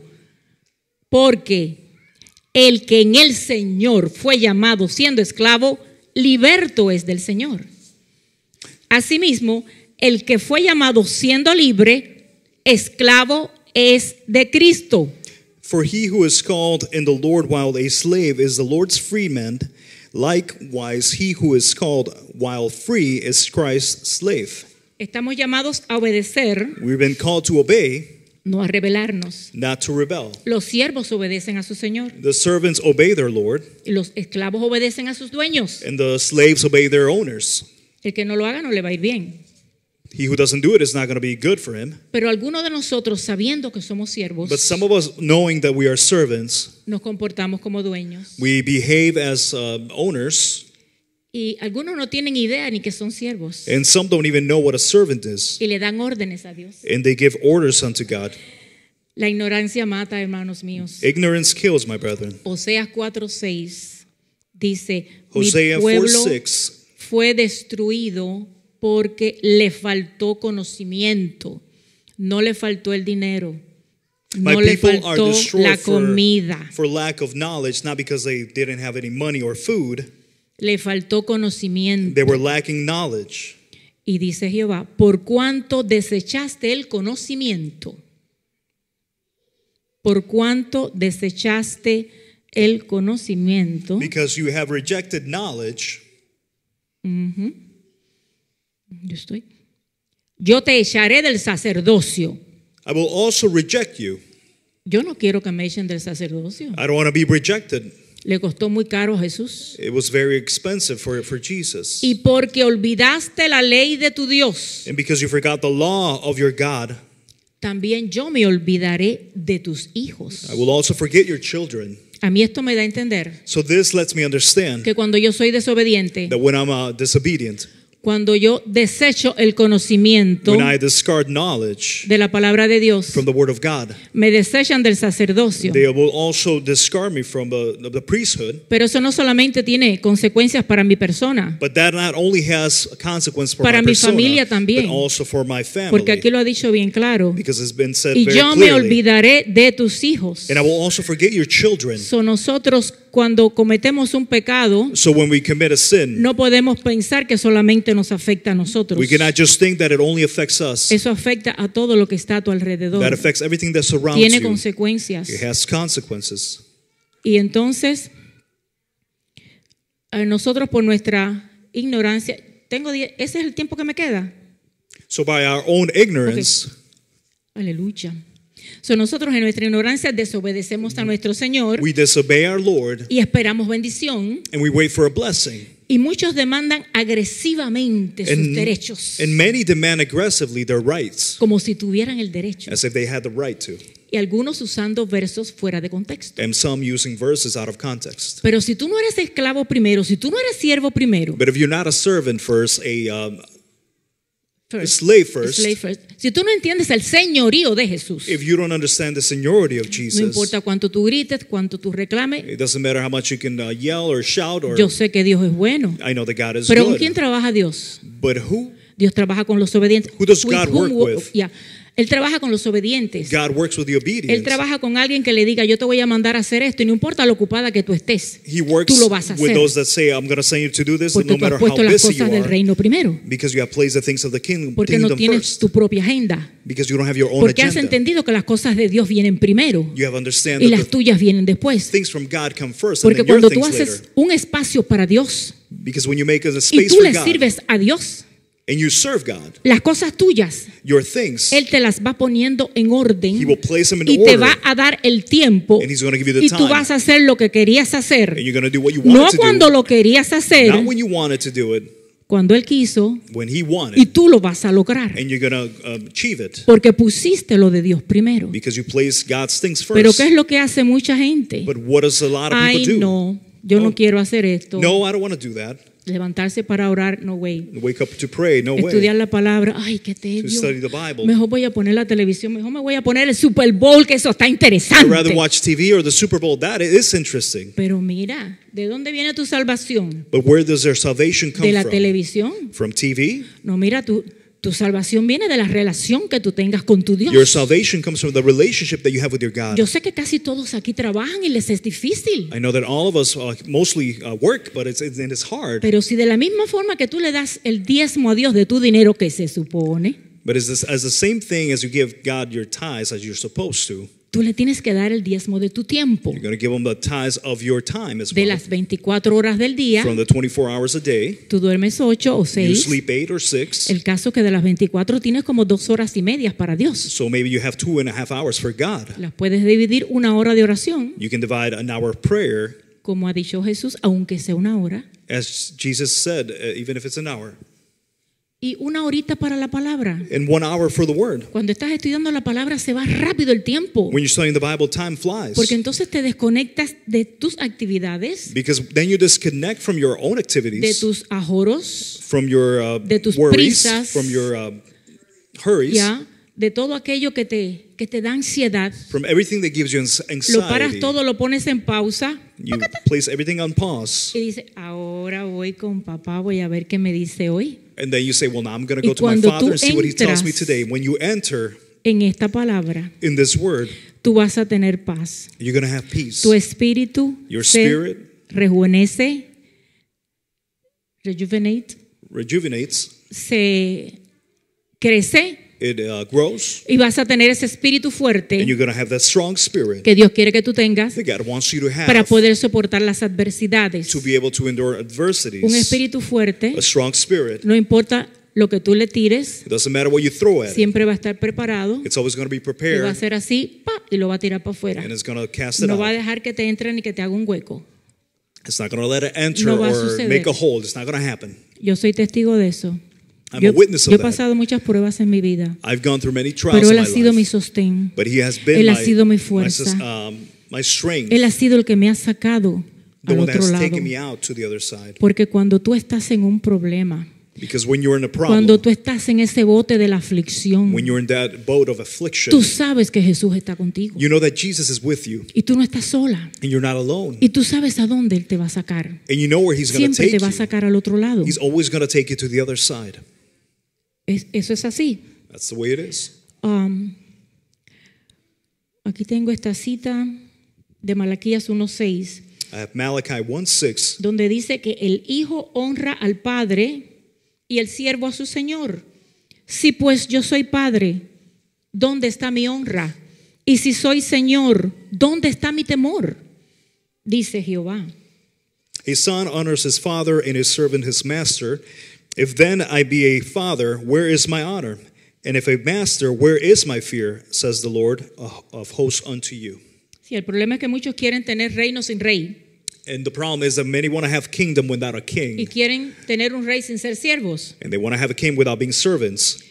porque el que en el Señor fue llamado siendo esclavo, liberto es del Señor. Asimismo, el que fue llamado siendo libre, esclavo es de Cristo. For he who is called in the Lord while a slave is the Lord's Likewise, he who is called while free is Christ's slave. Estamos llamados a obedecer. We've been called to obey no a rebelarnos. Los siervos obedecen a su señor. los esclavos obedecen a sus dueños. El que no lo haga no le va a ir bien. He Pero algunos de nosotros sabiendo que somos siervos, nos comportamos como dueños. Y algunos no tienen idea ni que son siervos. And some don't even know what a servant is. Y le dan órdenes a Dios. And they give orders unto God. La ignorancia mata, hermanos míos. Ignorance kills, my brethren. Oseas 4:6 dice, Hosea "Mi pueblo fue destruido porque le faltó conocimiento, no le faltó el dinero." No My people are destroyed for lack of knowledge, not because they didn't have any money or food le faltó conocimiento. Y dice Jehová, por cuanto desechaste el conocimiento, por cuanto desechaste el conocimiento. Yo estoy. Yo te echaré del sacerdocio. Yo no quiero que me echen del sacerdocio. I don't want to be rejected. Le costó muy caro a Jesús. It was very expensive for, for Jesus. Y porque olvidaste la ley de tu Dios. And because you forgot the law of your God. También yo me olvidaré de tus hijos. I will also forget your children. A mí esto me da a entender so this lets me understand que cuando yo soy desobediente, that when I'm, uh, disobedient, cuando yo desecho el conocimiento de la palabra de Dios, me desechan del sacerdocio. pero eso no solamente tiene consecuencias para mi persona, para mi familia también, porque aquí lo ha dicho bien claro. y yo me olvidaré de tus hijos. son nosotros cuando cometemos un pecado, no podemos pensar que solamente nos afecta a nosotros. Eso afecta a todo lo que está a tu alrededor. Tiene consecuencias. Y entonces, nosotros por nuestra ignorancia, tengo ese es el tiempo que me queda. Aleluya. So nosotros en nuestra ignorancia desobedecemos a mm-hmm. nuestro Señor y esperamos bendición. Y muchos demandan agresivamente sus derechos, como si tuvieran el derecho. Y algunos usando versos fuera de contexto. Pero si tú no eres esclavo primero, si tú no eres siervo primero, Slave first. Si tú no entiendes el señorío de Jesús, no importa cuánto tú grites, cuánto tú reclames, uh, yo sé que Dios es bueno. Pero ¿con quién trabaja Dios? Dios trabaja con los obedientes. Él trabaja con los obedientes. Él trabaja con alguien que le diga, yo te voy a mandar a hacer esto y no importa lo ocupada que tú estés. tú lo vas a hacer. Porque tú has puesto las cosas del reino primero. Porque no tienes tu propia agenda. Porque has entendido que las cosas de Dios vienen primero y las tuyas vienen después. Porque cuando tú haces un espacio para Dios y tú le sirves a Dios las cosas tuyas, Él te las va poniendo en orden em y te va a dar el tiempo y tú vas a hacer lo que querías hacer. no cuando lo querías hacer, cuando Él quiso y tú lo vas a lograr. Uh, porque pusiste lo de Dios primero. Pero ¿qué es lo que hace mucha gente? Ay, no, yo no quiero hacer esto. No, Levantarse para orar, no way. Wake up to pray, no Estudiar la palabra, ay, qué te Mejor voy a poner la televisión, mejor me voy a poner el Super Bowl, que eso está interesante. Pero mira, ¿de dónde viene tu salvación? ¿De la televisión? From TV? No, mira, tú, tu salvación viene de la relación que tú tengas con tu Dios. Yo sé que casi todos aquí trabajan y les es difícil. Pero si de la misma forma que tú le das el diezmo a Dios de tu dinero que se supone. Tú le tienes que dar el diezmo de tu tiempo. You're give them the tithes of your time as well. De las 24 horas del día. From the 24 hours a day. Tú duermes 8 o 6. You sleep eight or six. El caso que de las 24 tienes como dos horas y medias para Dios. So maybe you have two and a half hours for God. Las puedes dividir una hora de oración. You can divide an hour of prayer. Como ha dicho Jesús, aunque sea una hora. As Jesus said, eh, even if it's an hour. Y una horita para la palabra. And one hour for the word. Cuando estás estudiando la palabra se va rápido el tiempo. When you're studying the Bible, time flies. Porque entonces te desconectas de tus actividades. Because then you disconnect from your own activities. De tus ajoros. From your uh, de tus worries, prisas. From your uh, hurries. Yeah, de todo aquello que te que te da ansiedad. From everything that gives you anxiety. Lo paras todo, lo pones en pausa. You place everything on pause. Y dice, ahora voy con papá, voy a ver qué me dice hoy. And then you say, well, now I'm going to go to my father and see what he tells me today. When you enter en esta palabra, in this word, tú vas a tener paz. You're going to have peace. Tu espíritu Your se spirit rejuvenece, rejuvenate, rejuvenates, se crece Uh, y vas a tener ese espíritu fuerte que Dios quiere que tú tengas para poder soportar las adversidades. Un espíritu fuerte, no importa lo que tú le tires, siempre va a estar preparado. Y va a ser así, pa, y lo va a tirar para afuera. no va a dejar que te entren ni que te haga un hueco. no va a suceder Yo soy testigo de eso. I'm yo, a witness of yo he pasado muchas pruebas en mi vida. I've gone through many trials pero él ha sido mi sostén. But he has been él ha sido mi fuerza. My, um, my strength, él ha sido el que me ha sacado al otro lado. taken me out to the other side. Porque cuando tú estás en un problema, because when you're in a problem, cuando tú estás en ese bote de la aflicción, when you're in that boat of affliction, tú sabes que Jesús está contigo. You know that Jesus is with you, y tú no estás sola. And you're not alone. Y tú sabes a dónde Él te va a sacar. And you know where he's Siempre take te va a sacar al otro lado. He's always take you to the other side eso es así. That's the way um, aquí tengo esta cita de Malaquías 1:6. 1:6. Donde dice que el hijo honra al padre y el siervo a su señor. Si pues yo soy padre, ¿dónde está mi honra? Y si soy señor, ¿dónde está mi temor? Dice Jehová. A son honors his father and his servant his master. If then I be a father, where is my honor? And if a master, where is my fear? Says the Lord of hosts unto you. Sí, el problema es que muchos quieren tener reino sin rey. And the problem is that many want to have kingdom without a king. Y quieren tener un rey sin ser siervos. And they want to have a king without being servants.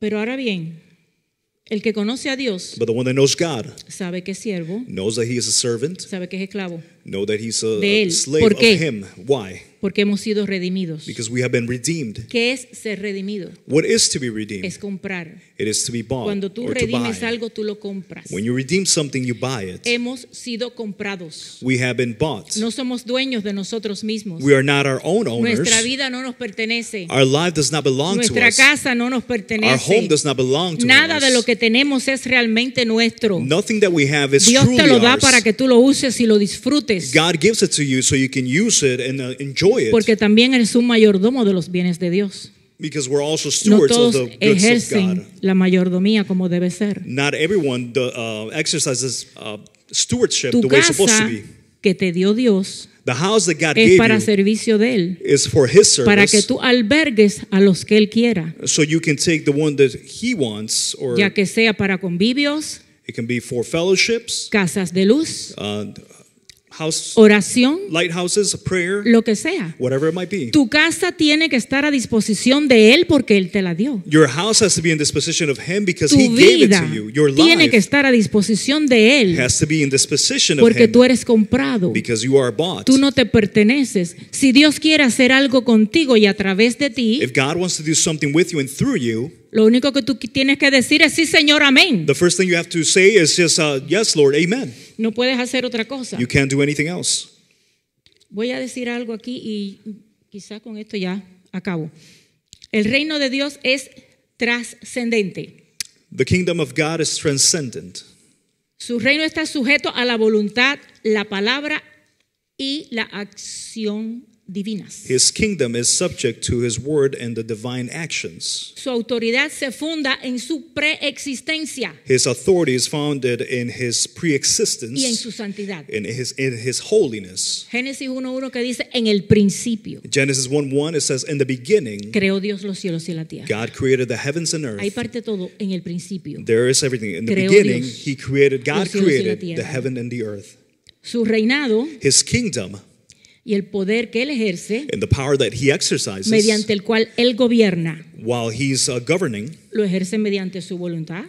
Pero ahora bien, el que conoce a Dios, but the one that knows God, sabe que es siervo, knows that he is a servant, sabe que es esclavo. know that he's a de él. slave ¿Por qué? of him. Why? Porque hemos sido redimidos. Because we have been redeemed. ¿Qué es ser redimido? What is to be redeemed? Es comprar. It is to be bought. Cuando tú or redimes to buy. algo, tú lo compras. When you redeem something, you buy it. Hemos sido comprados. We have been bought. No somos dueños de nosotros mismos. We are not our own owners. Nuestra vida no nos pertenece. Our life does not belong Nuestra to us. casa no nos pertenece. Our home does not belong to Nada us. de lo que tenemos es realmente nuestro. Nothing that we have is Dios te lo da ours. para que tú lo uses y lo disfrutes. God gives it to you so you can use it and uh, enjoy it. Porque también eres un mayordomo de los bienes de Dios. Because we're also stewards no todos of the goods of God. la mayordomía como debe ser. Not everyone the, uh, exercises uh, stewardship Tu the way it's supposed to be. que te dio Dios The house that God es gave para you servicio de él, is for His service, para que tú albergues a los que él quiera, so you can take the one that He wants, or ya que sea para convivios, it can be for fellowships, casas de luz, uh, oración, lo que sea. Tu casa tiene que estar a disposición de él porque él te la dio. tu tiene que estar a disposición de él. porque tú eres comprado. Tú no te perteneces. Si Dios quiere hacer algo contigo y a través de ti, lo único que tú tienes que decir es sí, Señor, amén. The first thing you have to say is just uh, yes, Lord, amen. No puedes hacer otra cosa. You can't do anything else. Voy a decir algo aquí y quizá con esto ya acabo. El reino de Dios es trascendente. The kingdom of God is transcendent. Su reino está sujeto a la voluntad, la palabra y la acción divinas. His kingdom is subject to his word and the divine actions. Su autoridad se funda en su preexistencia. His authority is founded in his preexistence. Y en su santidad. In his in his holiness. Génesis 1:1 que dice en el principio. Genesis 1:1 it says in the beginning. Creó Dios los cielos y la tierra. God created the heavens and earth. Ahí parte todo en el principio. There is everything in the Creó beginning. Dios he created God created the heaven and the earth. Su reinado. His kingdom y el poder que él ejerce mediante el cual él gobierna uh, lo ejerce mediante su voluntad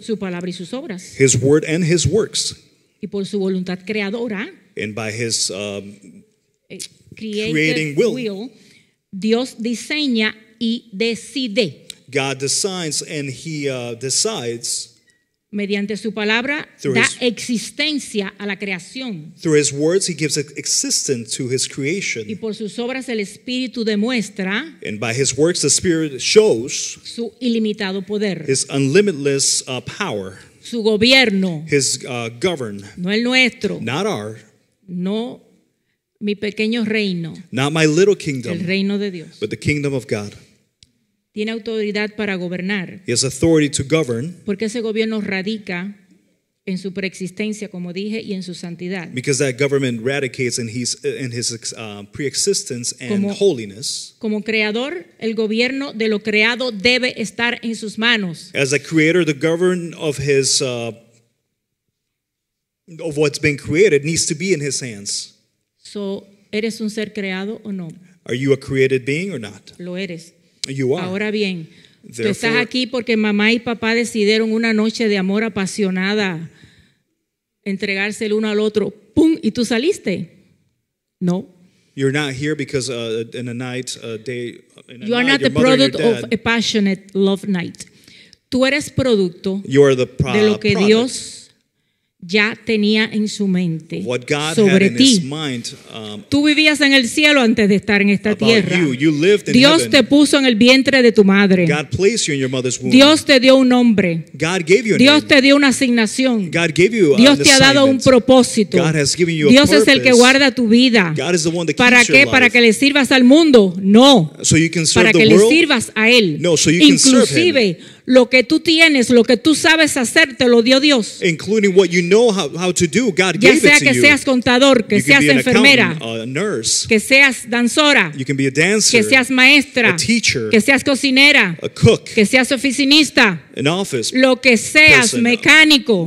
su palabra y sus obras y por su voluntad creadora um, eh, Dios diseña y decide uh, decides mediante su palabra through da his, existencia a la creación. Through his words he gives existence to his creation. Y por sus obras el espíritu demuestra And by his works the spirit shows su ilimitado poder. His unlimitless uh, power. Su gobierno. His uh, govern. No el nuestro. Not our. No mi pequeño reino. Not my little kingdom. El reino de Dios. But the kingdom of God tiene autoridad para gobernar. He has authority to govern. Porque ese gobierno radica en su preexistencia, como dije, y en su santidad. Because that government radicates in his, in his uh, preexistence and como, holiness. Como creador, el gobierno de lo creado debe estar en sus manos. As a creator, the govern of his uh, of what's been created needs to be in his hands. So, ¿eres un ser creado o no? Are you a created being or not? Lo eres. You are. Ahora bien, Therefore, tú estás aquí porque mamá y papá decidieron una noche de amor apasionada entregarse el uno al otro. ¡Pum! Y tú saliste. No. You're not here because uh, in a night, a uh, day, in a you are night, not the product dad, of a passionate love night. Tú eres producto you are the de lo que product. Dios ya tenía en su mente sobre ti. Um, Tú vivías en el cielo antes de estar en esta tierra. Dios te puso en el vientre de tu madre. Dios te dio un nombre. Dios te dio una asignación. Dios te ha dado un propósito. Dios es el que guarda tu vida. ¿Para qué? Para que le sirvas al mundo. No. para que le sirvas a Él. Inclusive lo que tú tienes, lo que tú sabes hacer, te lo dio Dios. ya sea que seas contador, que seas enfermera, que seas danzora, que seas maestra, que seas cocinera, que seas oficinista lo que seas, mecánico,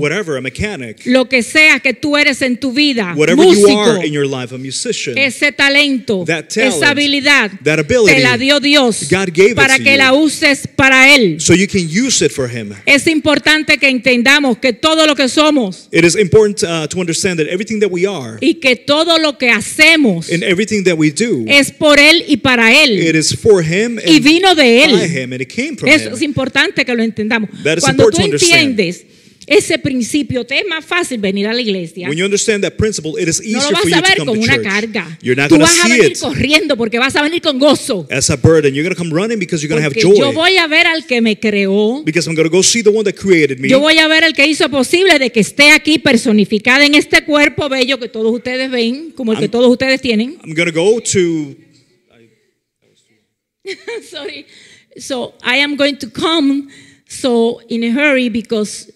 lo que seas que tú eres en tu vida, músico, ese talento, esa habilidad, te la dio Dios para que la uses para él. Es importante que entendamos que todo lo que somos, uh, y que todo lo que hacemos, es por él y para él. y vino de él. es importante que lo entendamos. Cuando tú entiendes ese principio, te es más fácil venir a la iglesia. When you understand that principle, it is easier no lo vas a ver con una carga. You're tú vas a venir corriendo porque vas a venir con gozo. As a burden, you're going to come running because you're going to have joy. Yo voy a ver al que me creó. Because I'm going to go see the one that created me. Yo voy a ver al que hizo posible de que esté aquí personificada en este cuerpo bello que todos ustedes ven, como el que todos ustedes tienen. I'm going to go to Sorry. So I am going to come So, in a hurry, because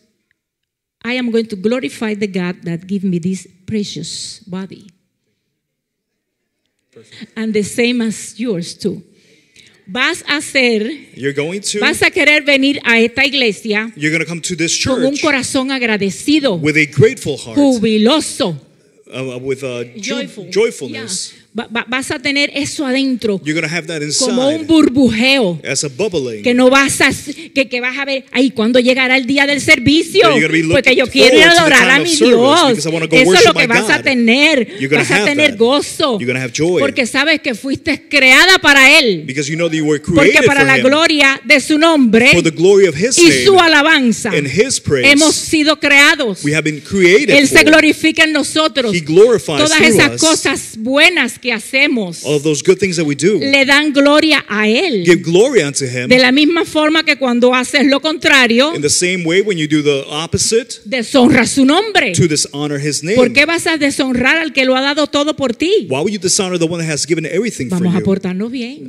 I am going to glorify the God that gave me this precious body. Perfect. And the same as yours, too. Vas a ser, You're going to, vas a querer venir a esta iglesia you're going to come to this con un church corazón agradecido, with a grateful heart, jubiloso, uh, with a jo- Joyful. joyfulness. Yeah. vas a tener eso adentro como un burbujeo que no vas a que, vas a ver ahí cuando llegará el día del servicio porque pues yo quiero adorar a mi Dios eso es lo que vas a tener vas a tener gozo porque sabes que fuiste creada para él porque para la gloria de su nombre y su alabanza hemos sido creados él se glorifica en nosotros todas esas cosas buenas que que hacemos le dan gloria a él. De la misma forma que cuando haces lo contrario, In deshonra su nombre. to ¿Por qué vas a deshonrar al que lo ha dado todo por ti? Vamos a portarnos bien.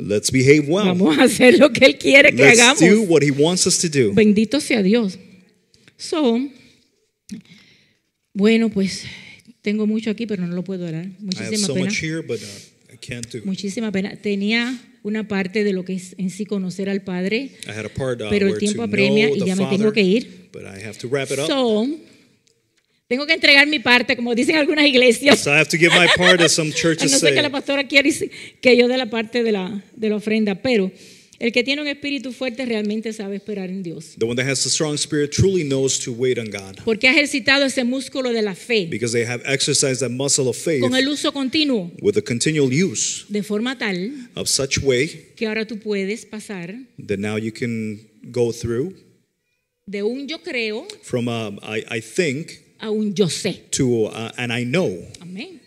Vamos a hacer lo que él quiere que hagamos. Bendito sea Dios. bueno, pues tengo mucho aquí, pero no lo puedo dar Muchísima pena. Uh, Muchísima pena. Tenía una parte de lo que es en sí conocer al Padre, uh, pero el tiempo apremia y ya me tengo que ir. tengo que entregar mi parte, como dicen algunas iglesias. no sé que la pastora quiere que yo dé la parte de la, de la ofrenda, pero el que tiene un espíritu fuerte realmente sabe esperar en Dios. The one that has a strong spirit truly knows to wait on God. Porque ha ejercitado ese músculo de la fe. Because they have exercised that muscle of faith. Con el uso continuo. With a continual use. De forma tal. Of such way. Que ahora tú puedes pasar. That now you can go through. De un yo creo. From a, um, I, I think. A un yo sé. To a, uh, an I know. Amén.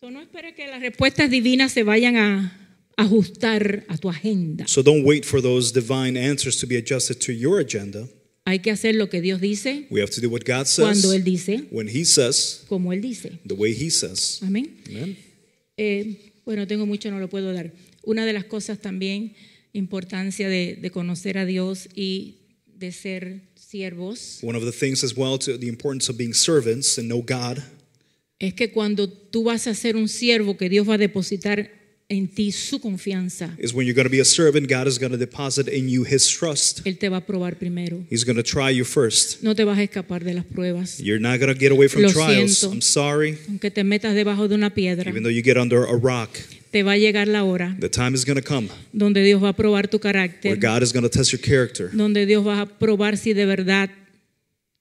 So no espere que las respuestas divinas se vayan a ajustar a tu agenda. So don't wait for those divine answers to be adjusted to your agenda. Hay que hacer lo que Dios dice. We have to do what God says. Cuando él dice. When he says. Como él dice. The way he says. Amén. Eh, bueno, tengo mucho, no lo puedo dar. Una de las cosas también importancia de, de conocer a Dios y de ser siervos. One of the things as well to the importance of being servants and know God. Es que cuando tú vas a ser un siervo que Dios va a depositar en ti su confianza. Is when you're going to be a servant, God is going to deposit in you his trust. Él te va a probar primero. He's going to try you first. No te vas a escapar de las pruebas. You're not going to get away from Lo trials. Siento. I'm sorry. Aunque te metas debajo de una piedra. Even though you get under a rock. Te va a llegar la hora the time is going to come, donde Dios va a probar tu carácter, Where God is going to test your character, donde Dios va a probar si de verdad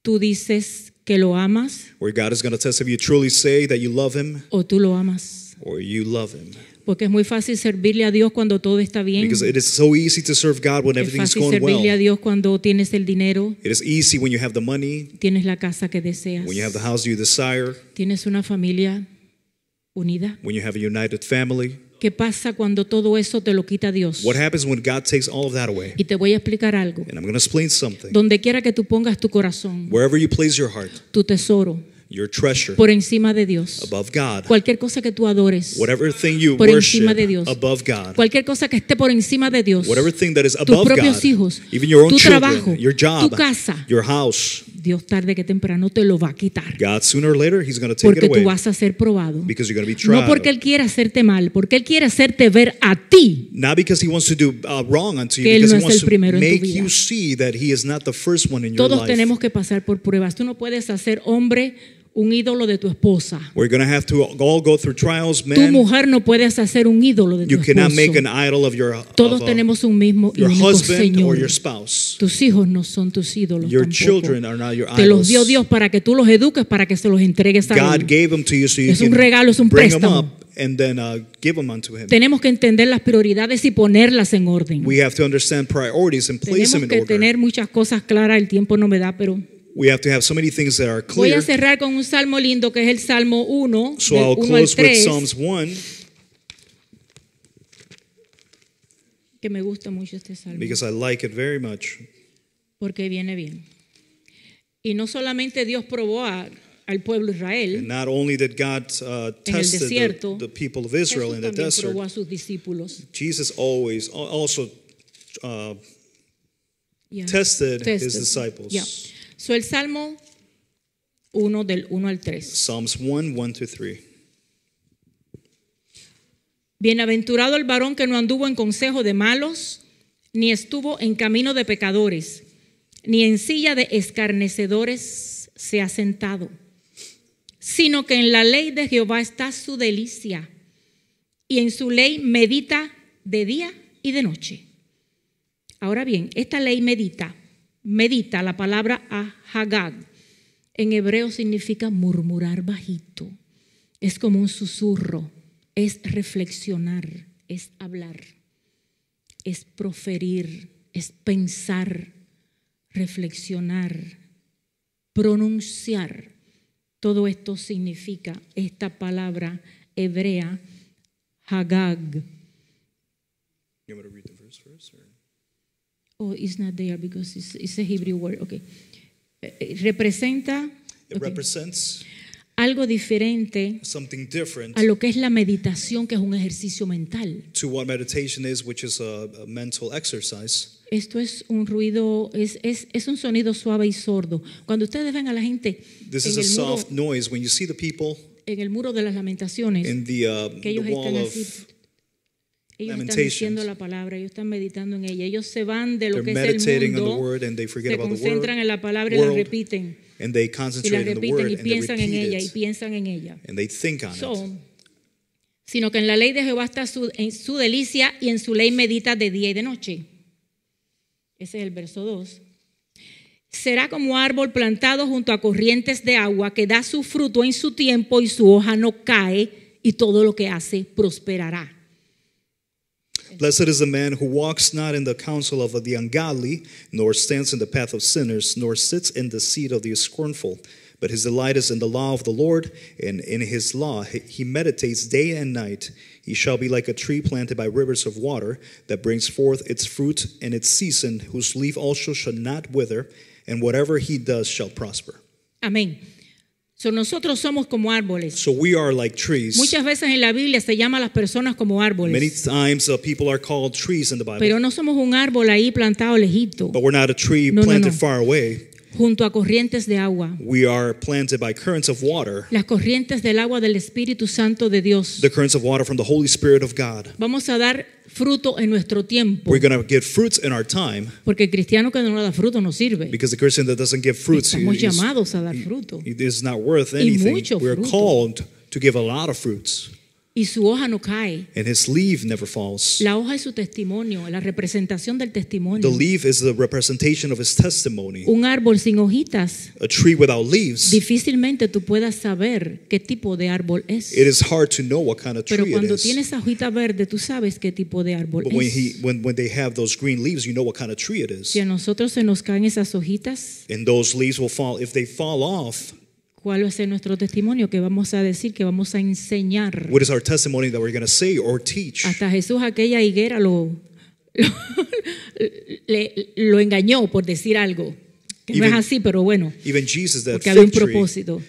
tú dices que lo amas, where God is test if you truly say that you love him, o tú lo amas, or you love him. Porque es muy fácil servirle a Dios cuando todo está bien. Because it is so easy to serve God when everything's going well. Es fácil servirle a Dios cuando tienes el dinero. It is easy when you have the money. Tienes la casa que deseas. When you have the house you desire. Tienes una familia unida. When you have a united family. ¿Qué pasa cuando todo eso te lo quita Dios? What happens when God takes all of that away? Y te voy a explicar algo. And I'm going to explain something. Donde quiera que tú pongas tu corazón. Wherever you place your heart. Tu tesoro por encima de Dios. Cualquier cosa que tú adores por encima de Dios. Cualquier cosa que esté por encima de Dios. Tus propios hijos, tu trabajo, tu casa. Dios tarde que temprano te lo va a quitar. porque tú vas a ser probado. No porque Él quiera hacerte mal, porque Él quiere hacerte ver a ti. Uh, que Él no es el primero en tu vida. Todos tenemos que pasar por pruebas. Tú no puedes hacer hombre un ídolo de tu esposa. Tu mujer no puedes hacer un ídolo de tu esposa. Todos tenemos un mismo your único Señor. Tus hijos no son tus ídolos tampoco. Te los dio Dios para que tú los eduques, para que se los entregues a Dios em es un regalo, es un préstamo. Tenemos que entender las prioridades y ponerlas en orden. We have Tenemos que tener muchas cosas claras. El tiempo no me da, pero We have to have so many things that are clear. Voy a cerrar con un salmo lindo que es el Salmo 1. So I'll close with Psalms 1. Que me gusta mucho este salmo. Because I like it very much. Porque viene bien. Y no solamente Dios probó a, al pueblo Israel. And not only did God uh, test the, the, people of Israel Jesús in the desert. Probó a sus discípulos. Jesus always also uh, yeah. tested, tested, his disciples. Yeah. el Salmo 1 del 1 al 3. Salmos 1, 1 3. Bienaventurado el varón que no anduvo en consejo de malos, ni estuvo en camino de pecadores, ni en silla de escarnecedores se ha sentado, sino que en la ley de Jehová está su delicia, y en su ley medita de día y de noche. Ahora bien, esta ley medita medita, la palabra ahagag en hebreo significa murmurar bajito, es como un susurro, es reflexionar, es hablar, es proferir, es pensar, reflexionar, pronunciar. Todo esto significa esta palabra hebrea, Hagag. Oh, it's not there because it's, it's a Hebrew word. Okay. Eh, eh, representa. It okay. represents algo diferente a lo que es la meditación, que es un ejercicio mental. To what meditation is, which is a, a mental exercise. Esto es un ruido, es, es, es, un sonido suave y sordo. Cuando ustedes ven a la gente This en, is el a muro, soft noise. When you see the people, en el muro de las lamentaciones, in the, uh, que ellos the wall están así, of ellos están diciendo la palabra, ellos están meditando en ella, ellos se van de lo que es el mundo, se concentran en la palabra y la repiten. y la repiten y piensan en ella y piensan en ella. Sino que en la ley de Jehová está su, en su delicia y en su ley medita de día y de noche. Ese es el verso 2. Será como árbol plantado junto a corrientes de agua que da su fruto en su tiempo y su hoja no cae y todo lo que hace prosperará. Blessed is the man who walks not in the counsel of the ungodly, nor stands in the path of sinners, nor sits in the seat of the scornful. But his delight is in the law of the Lord, and in his law he meditates day and night. He shall be like a tree planted by rivers of water that brings forth its fruit in its season, whose leaf also shall not wither, and whatever he does shall prosper. Amén. So nosotros somos como árboles. Muchas veces en la Biblia se llama a las personas como árboles. Uh, Pero no somos un árbol ahí plantado lejito. Junto a corrientes de agua. Las corrientes del agua del Espíritu Santo de Dios. Vamos a dar fruto en nuestro tiempo. We're going to get fruits in our time. Porque el cristiano que no da fruto no sirve. Because the Christian that doesn't give fruits, Estamos llamados a dar fruto. It is not worth anything. We're called to give a lot of fruits. Y su hoja no cae. And his leaf never falls. La hoja es su testimonio, la representación del testimonio. The leaf is the representation of his testimony. Un árbol sin hojitas. A tree without leaves. Difícilmente tú puedas saber qué tipo de árbol es. It is hard to know what kind of tree it is. Pero cuando it tiene esa hojita verde, tú sabes qué tipo de árbol But es. When, he, when, when they have those green leaves, you know what kind of tree it is. Si a nosotros se nos caen esas hojitas. And those leaves will fall if they fall off. ¿Cuál va a ser nuestro testimonio que vamos a decir, que vamos a enseñar? Hasta Jesús aquella higuera lo, lo, engañó por decir algo. Que no es así, pero bueno. porque había un propósito.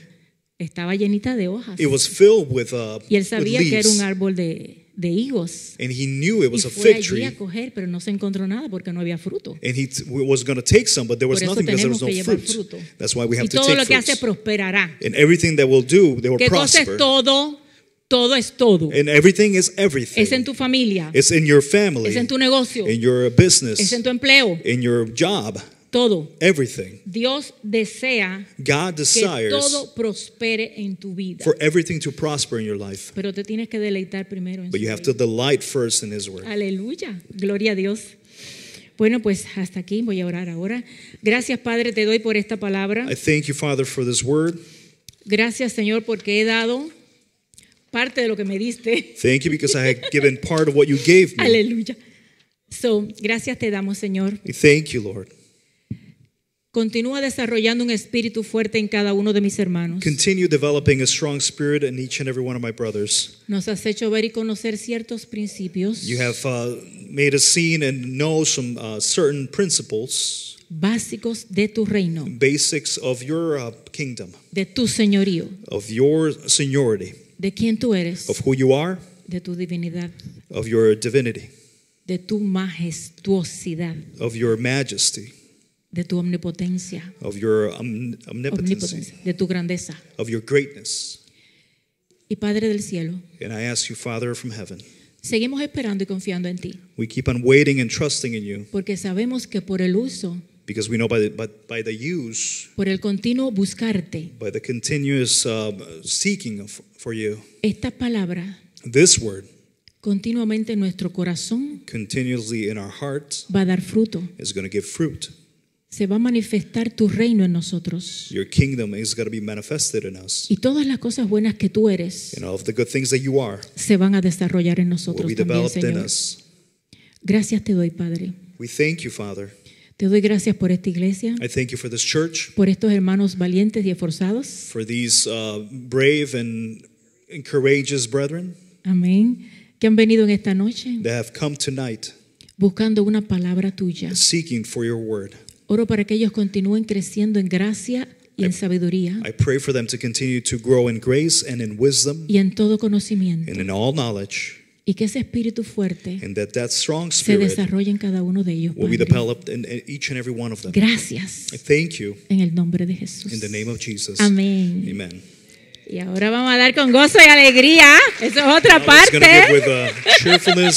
Estaba llenita de hojas. Uh, y él sabía que era un árbol de de higos. And he knew it was y a fig tree. A coger, pero no se nada no había fruto. And he was going to take some, but there was nothing because there was no fruit. That's why we have y to take lo que hace prosperará. And everything that will do, they will ¿Qué prosper. todo? Todo es todo. And everything is everything. Es en tu familia. It's in your family. Es en tu negocio. In your business. Es en tu empleo. In your job. todo. Everything. Dios desea God que todo prospere en tu vida. For everything to prosper in your life. Pero te tienes que deleitar primero en But su you have to delight first in his word. Aleluya. Gloria a Dios. Bueno, pues hasta aquí voy a orar ahora. Gracias, Padre, te doy por esta palabra. I thank you, Father, for this word. Gracias, Señor, porque he dado parte de lo que me diste. Thank you because I have given part of what you gave me. Aleluya. So, gracias te damos, Señor. Thank you, Lord. Continúa desarrollando un espíritu fuerte en cada uno de mis hermanos. Continue developing a strong spirit in each and every one of my brothers. Nos has hecho ver y conocer ciertos principios. You have uh, made us see and know some uh, certain principles. Básicos de tu reino. Basics of your uh, kingdom. De tu señorío. Of your seniority. De quién tú eres. Of who you are. De tu divinidad. Of your divinity. De tu majestuosidad. Of your majesty de tu omnipotencia, of your omnipotence de tu grandeza. of your greatness. Y Padre del cielo, And I ask you, Father from heaven, seguimos esperando y confiando en ti, we keep on waiting and trusting in you porque sabemos que por el uso, because we know by the, by, by the use, por el continuo buscarte, by the continuous uh, seeking of, for you, esta palabra this word continuamente en nuestro corazón continuously in our hearts va a dar fruto. is going to give fruit se va a manifestar tu reino en nosotros. Your kingdom is going to be manifested in us. Y todas las cosas buenas que tú eres And all of the good things that you are se van a desarrollar en will nosotros be también, developed in us. Gracias te doy, Padre. We thank you, Father. Te doy gracias por esta iglesia, I thank you for this church, por estos hermanos valientes y esforzados. for these uh, brave and, and courageous brethren Amén. Que han venido en esta noche that have come tonight buscando una palabra tuya. seeking for your word. Oro para que ellos continúen creciendo en gracia y en sabiduría. y en todo conocimiento. Y que ese espíritu fuerte se desarrolle en cada uno de ellos. Gracias en el nombre de Jesús. Amén. Amen. Y ahora vamos a dar con gozo y alegría. Esa es otra parte. Uh,